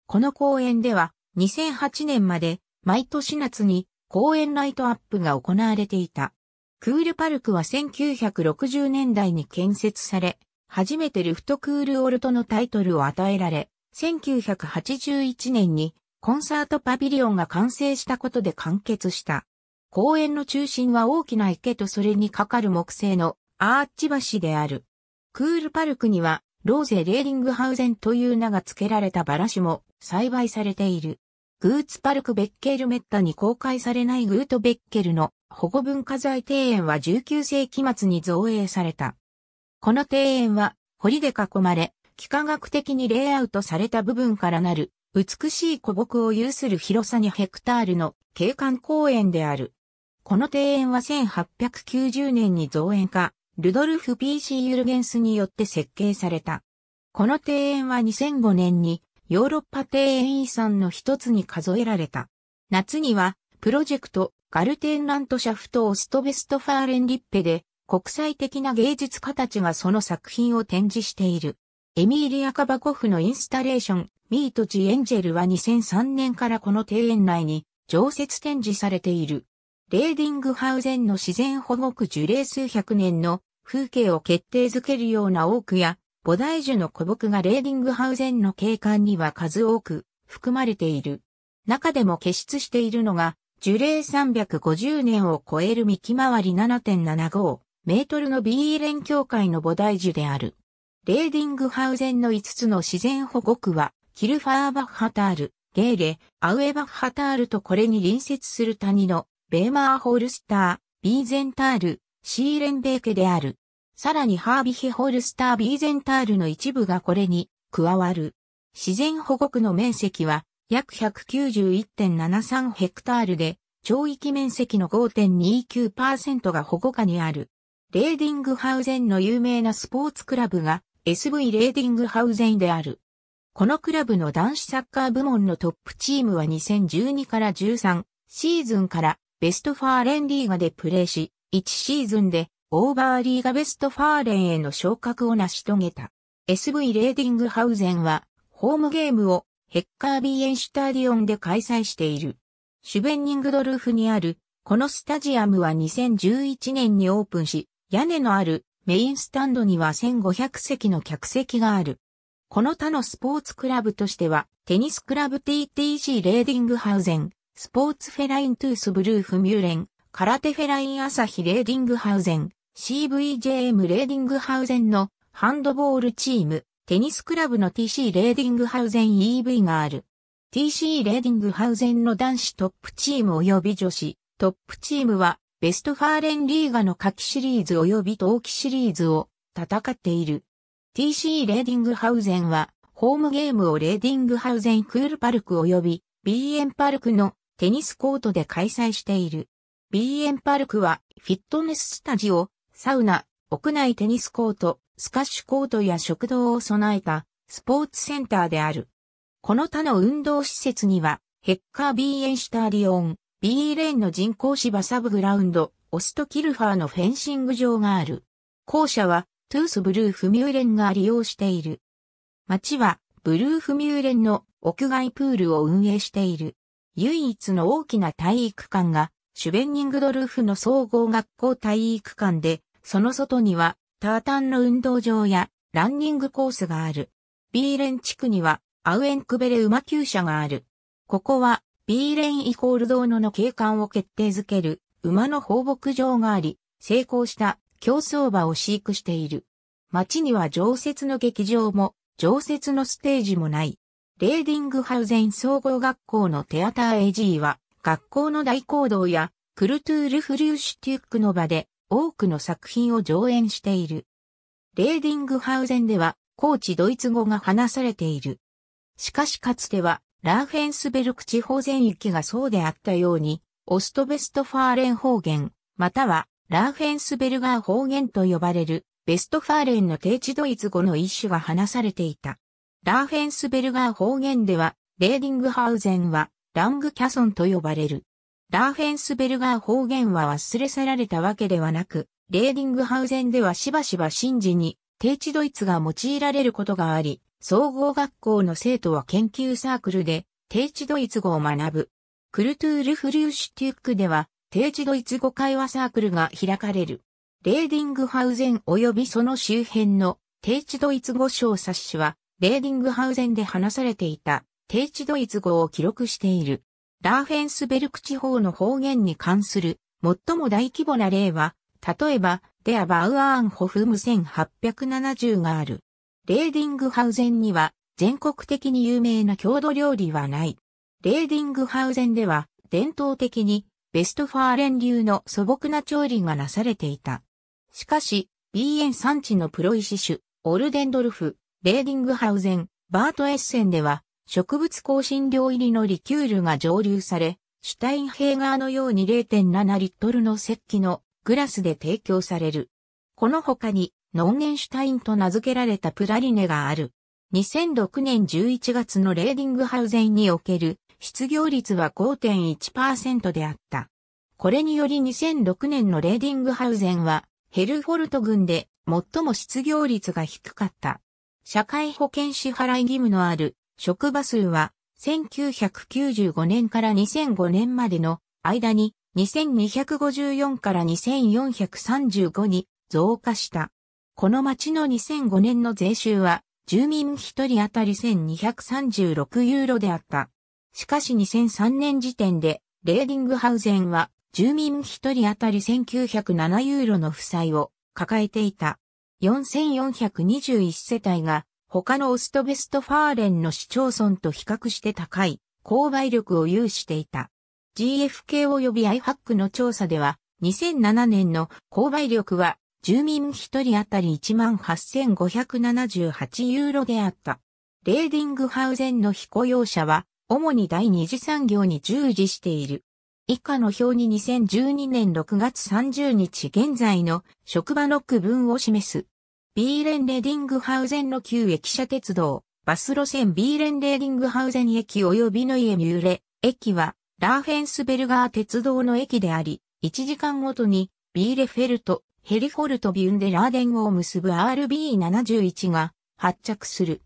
この公園では2008年まで毎年夏に公園ライトアップが行われていた。クールパルクは1960年代に建設され、初めてルフトクールオルトのタイトルを与えられ、1981年にコンサートパビリオンが完成したことで完結した。公園の中心は大きな池とそれにかかる木製のアーチ橋である。クールパルクにはローゼ・レーディングハウゼンという名が付けられたバラシも栽培されている。グーツパルクベッケルメッタに公開されないグートベッケルの保護文化財庭園は19世紀末に造営された。この庭園は堀で囲まれ、幾何学的にレイアウトされた部分からなる美しい古木を有する広さにヘクタールの景観公園である。この庭園は1890年に造園家、ルドルフ・ P.C. ユルゲンスによって設計された。この庭園は2005年にヨーロッパ庭園遺産の一つに数えられた。夏には、プロジェクト、ガルテンラントシャフト・オストベストファーレン・リッペで、国際的な芸術家たちがその作品を展示している。エミーリア・カバコフのインスタレーション、ミート・ジ・エンジェルは2003年からこの庭園内に常設展示されている。レーディングハウゼンの自然保護区樹齢数百年の風景を決定づけるような多くや菩提樹の古木がレーディングハウゼンの景観には数多く含まれている。中でも結出しているのが、樹齢350年を超える幹回り7.75メートルの b レ連協会の菩提樹である。レーディングハウゼンの5つの自然保護区は、キルファーバッハタール、ゲーレ、アウエバッハタールとこれに隣接する谷のベーマーホールスター、ビーゼンタール、シーレンベーケである。さらにハービヒホルスタービーゼンタールの一部がこれに加わる。自然保護区の面積は約191.73ヘクタールで、町域面積の5.29%が保護下にある。レーディングハウゼンの有名なスポーツクラブが SV レーディングハウゼンである。このクラブの男子サッカー部門のトップチームは2012から13シーズンからベストファーレンリーガでプレーし、1シーズンでオーバーリーガ・ベストファーレンへの昇格を成し遂げた。SV レーディングハウゼンは、ホームゲームをヘッカービーエンシュタディオンで開催している。シュベンニングドルフにある、このスタジアムは2011年にオープンし、屋根のあるメインスタンドには1500席の客席がある。この他のスポーツクラブとしては、テニスクラブ t t g レーディングハウゼン、スポーツフェライントゥースブルーフミューレン、空手フェライン朝日レーディングハウゼン、CVJM レーディングハウゼンのハンドボールチーム、テニスクラブの TC レーディングハウゼン EV がある。TC レーディングハウゼンの男子トップチーム及び女子トップチームはベストファーレンリーガの夏季シリーズ及び冬季シリーズを戦っている。TC レーディングハウゼンはホームゲームをレーディングハウゼンクールパルク及び b m パルクのテニスコートで開催している。b m パルクはフィットネススタジオ、サウナ、屋内テニスコート、スカッシュコートや食堂を備えたスポーツセンターである。この他の運動施設には、ヘッカー B エンシュターリオン、B レーンの人工芝サブグラウンド、オストキルファーのフェンシング場がある。校舎は、トゥースブルーフミューレンが利用している。町は、ブルーフミューレンの屋外プールを運営している。唯一の大きな体育館が、シュベンニングドルフの総合学校体育館で、その外には、タータンの運動場やランニングコースがある。ビーレン地区には、アウエンクベレ馬厩舎がある。ここは、ビーレンイコール道野の景観を決定づける馬の放牧場があり、成功した競走馬を飼育している。町には常設の劇場も、常設のステージもない。レーディングハウゼン総合学校のテアター AG は、学校の大講堂や、クルトゥールフリューシュティックの場で、多くの作品を上演している。レーディングハウゼンでは、高知ドイツ語が話されている。しかしかつては、ラーフェンスベルク地方全域がそうであったように、オストベストファーレン方言、または、ラーフェンスベルガー方言と呼ばれる、ベストファーレンの低地ドイツ語の一種が話されていた。ラーフェンスベルガー方言では、レーディングハウゼンは、ラングキャソンと呼ばれる。ラーフェンスベルガー方言は忘れ去られたわけではなく、レーディングハウゼンではしばしば神事に、低地ドイツが用いられることがあり、総合学校の生徒は研究サークルで、低地ドイツ語を学ぶ。クルトゥールフリューシュテュックでは、低地ドイツ語会話サークルが開かれる。レーディングハウゼン及びその周辺の低地ドイツ語小冊子は、レーディングハウゼンで話されていた低地ドイツ語を記録している。ラーフェンスベルク地方の方言に関する最も大規模な例は、例えば、デア・バウアーン・ホフム1870がある。レーディングハウゼンには全国的に有名な郷土料理はない。レーディングハウゼンでは伝統的にベストファーレン流の素朴な調理がなされていた。しかし、BN 産地のプロイシュ、オルデンドルフ、レーディングハウゼン、バートエッセンでは植物香辛料入りのリキュールが蒸留され、シュタインヘーガーのように0.7リットルの石器のグラスで提供される。この他に、ノンゲンシュタインと名付けられたプラリネがある。2006年11月のレーディングハウゼンにおける失業率は5.1%であった。これにより2006年のレーディングハウゼンはヘルフォルト郡で最も失業率が低かった。社会保険支払い義務のある職場数は1995年から2005年までの間に2254から2435に増加した。この町の2005年の税収は住民1人当たり1236ユーロであった。しかし2003年時点でレーディングハウゼンは住民1人当たり1907ユーロの負債を抱えていた。4421世帯が他のオストベストファーレンの市町村と比較して高い購買力を有していた。GFK 及び IHAC の調査では、2007年の購買力は住民1人当たり18,578ユーロであった。レーディングハウゼンの非雇用者は、主に第二次産業に従事している。以下の表に2012年6月30日現在の職場の区分を示す。ビーレンレディングハウゼンの旧駅舎鉄道、バス路線ビーレンレディングハウゼン駅及びのイエミューレ駅は、ラーフェンスベルガー鉄道の駅であり、1時間ごとに、ビーレフェルト、ヘリフォルトビュンデラーデンを結ぶ RB71 が発着する。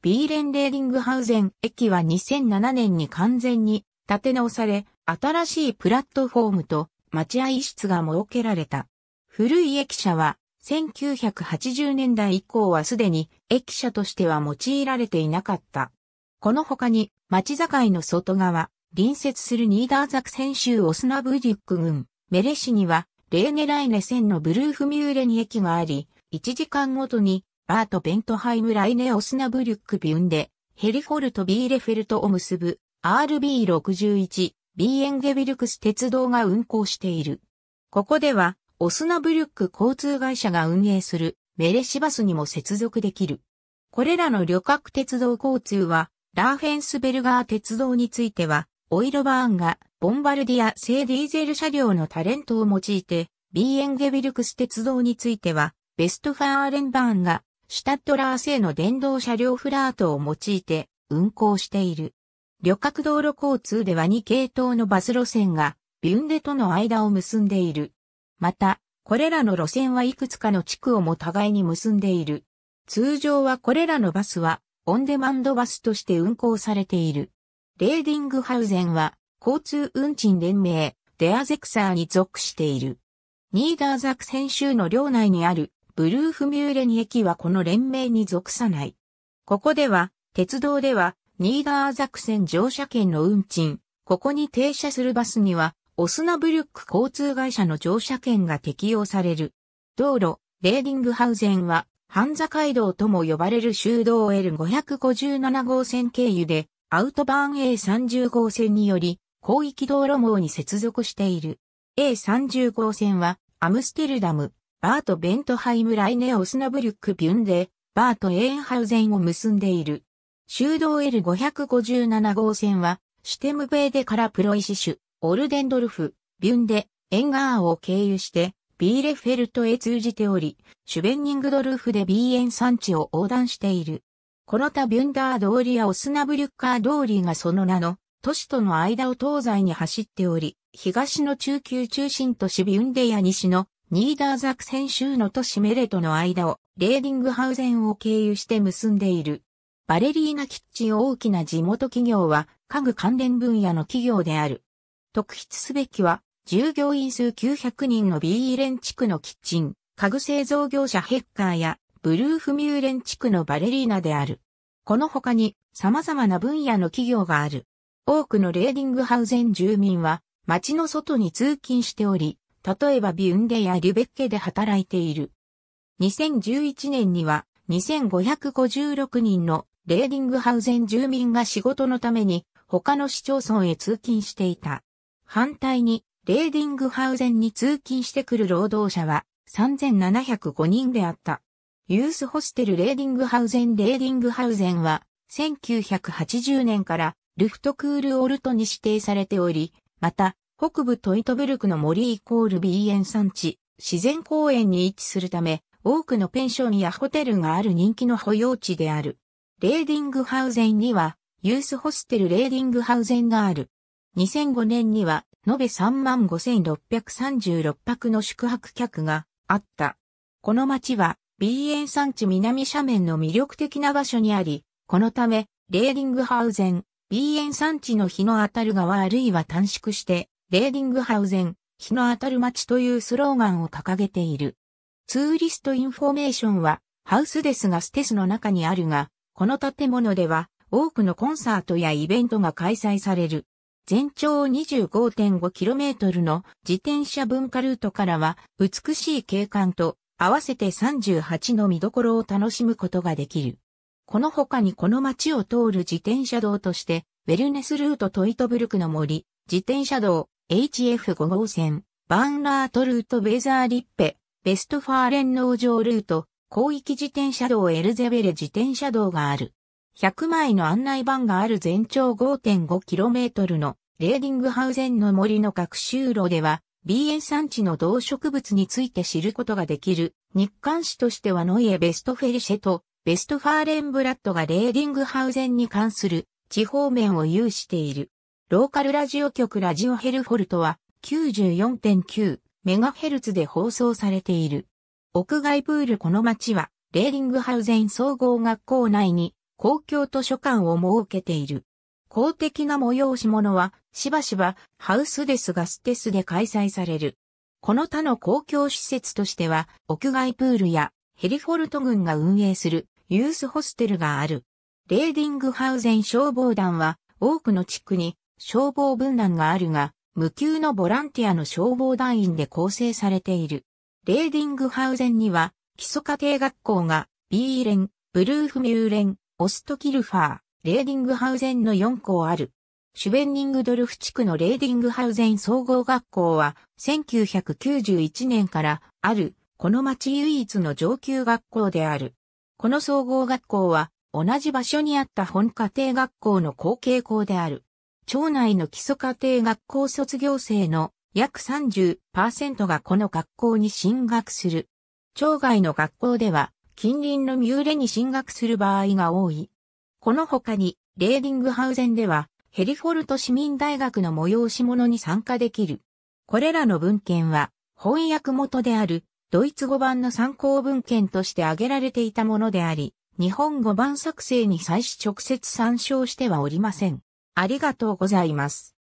ビーレンレーディングハウゼン駅は2007年に完全に建て直され、新しいプラットフォームと待合室が設けられた。古い駅舎は1980年代以降はすでに駅舎としては用いられていなかった。この他に町境の外側、隣接するニーダーザクセン州オスナブリュック郡、メレ市にはレーネライネ線のブルーフミューレに駅があり、1時間ごとにバート・ベントハイム・ライネ・オスナブリュック・ビュンで、ヘリフォルト・ビーレフェルトを結ぶ RB61、ビーエンゲビルクス鉄道が運行している。ここでは、オスナブリュック交通会社が運営するメレシバスにも接続できる。これらの旅客鉄道交通は、ラーフェンスベルガー鉄道については、オイルバーンがボンバルディア製ディーゼル車両のタレントを用いて、ビーエンゲビルクス鉄道については、ベストファーレンバーンがシュタッドラー製の電動車両フラートを用いて運行している。旅客道路交通では2系統のバス路線がビュンデとの間を結んでいる。また、これらの路線はいくつかの地区をも互いに結んでいる。通常はこれらのバスは、オンデマンドバスとして運行されている。レーディングハウゼンは、交通運賃連盟、デアゼクサーに属している。ニーダーザクセン州の領内にある、ブルーフミューレニ駅はこの連盟に属さない。ここでは、鉄道では、ニーダーザクセン乗車券の運賃、ここに停車するバスには、オスナブルック交通会社の乗車券が適用される。道路、レーディングハウゼンは、ハンザ街道とも呼ばれる修道 L557 号線経由で、アウトバーン A30 号線により、広域道路網に接続している。A30 号線は、アムステルダム、バート・ベントハイム・ライネ・オスナブルック・ビュンで、バート・エーンハウゼンを結んでいる。修道 L557 号線は、シュテムベーデからプロイシシュ、オルデンドルフ、ビュンデ、エンガーを経由して、ビーレフェルトへ通じており、シュベンニングドルフでビーエン山地を横断している。この他ビュンダー通りやオスナブリュッカー通りがその名の、都市との間を東西に走っており、東の中級中心都市ビュンデや西のニーダーザクセン州の都市メレとの間をレーディングハウゼンを経由して結んでいる。バレリーナキッチン大きな地元企業は家具関連分野の企業である。特筆すべきは、従業員数900人のビーレン地区のキッチン、家具製造業者ヘッカーや、ブルーフミューレン地区のバレリーナである。この他に様々な分野の企業がある。多くのレーディングハウゼン住民は街の外に通勤しており、例えばビュンデやリュベッケで働いている。2011年には2556人のレーディングハウゼン住民が仕事のために他の市町村へ通勤していた。反対に、レーディングハウゼンに通勤してくる労働者は3705人であった。ユースホステルレーディングハウゼンレーディングハウゼンは1980年からルフトクールオルトに指定されており、また北部トイトブルクの森イコール b ン産地、自然公園に位置するため多くのペンションやホテルがある人気の保養地である。レーディングハウゼンにはユースホステルレーディングハウゼンがある。2005年には延べ35,636泊の宿泊客があった。この町は BN 山地南斜面の魅力的な場所にあり、このため、レーディングハウゼン、BN 山地の日の当たる側あるいは短縮して、レーディングハウゼン、日の当たる町というスローガンを掲げている。ツーリストインフォメーションは、ハウスですがステスの中にあるが、この建物では、多くのコンサートやイベントが開催される。全長 25.5km の自転車文化ルートからは美しい景観と合わせて38の見どころを楽しむことができる。この他にこの街を通る自転車道として、ウェルネスルートトイトブルクの森、自転車道、HF5 号線、バーンラートルートベーザーリッペ、ベストファーレン農場ルート、広域自転車道エルゼベレ自転車道がある。100枚の案内板がある全長 5.5km のレーディングハウゼンの森の学習路では、ビーエン産地の動植物について知ることができる、日刊誌としてはノイエ・ベストフェリシェと、ベストファーレンブラッドがレーディングハウゼンに関する地方面を有している。ローカルラジオ局ラジオヘルフォルトは94.9メガヘルツで放送されている。屋外プールこの街はレーディングハウゼン総合学校内に公共図書館を設けている。公的な催し物は、しばしば、ハウスデスガステスで開催される。この他の公共施設としては、屋外プールや、ヘリフォルト群が運営する、ユースホステルがある。レーディングハウゼン消防団は、多くの地区に、消防分団があるが、無給のボランティアの消防団員で構成されている。レーディングハウゼンには、基礎家庭学校が、B 連、ブルーフミュー連、オストキルファー、レーディングハウゼンの4校ある。シュベンニングドルフ地区のレーディングハウゼン総合学校は、1991年からある、この町唯一の上級学校である。この総合学校は、同じ場所にあった本家庭学校の後継校である。町内の基礎家庭学校卒業生の約30%がこの学校に進学する。町外の学校では、近隣のミューレに進学する場合が多い。この他に、レーディングハウゼンでは、ヘリフォルト市民大学の催し物に参加できる。これらの文献は、翻訳元である、ドイツ語版の参考文献として挙げられていたものであり、日本語版作成に際し直接参照してはおりません。ありがとうございます。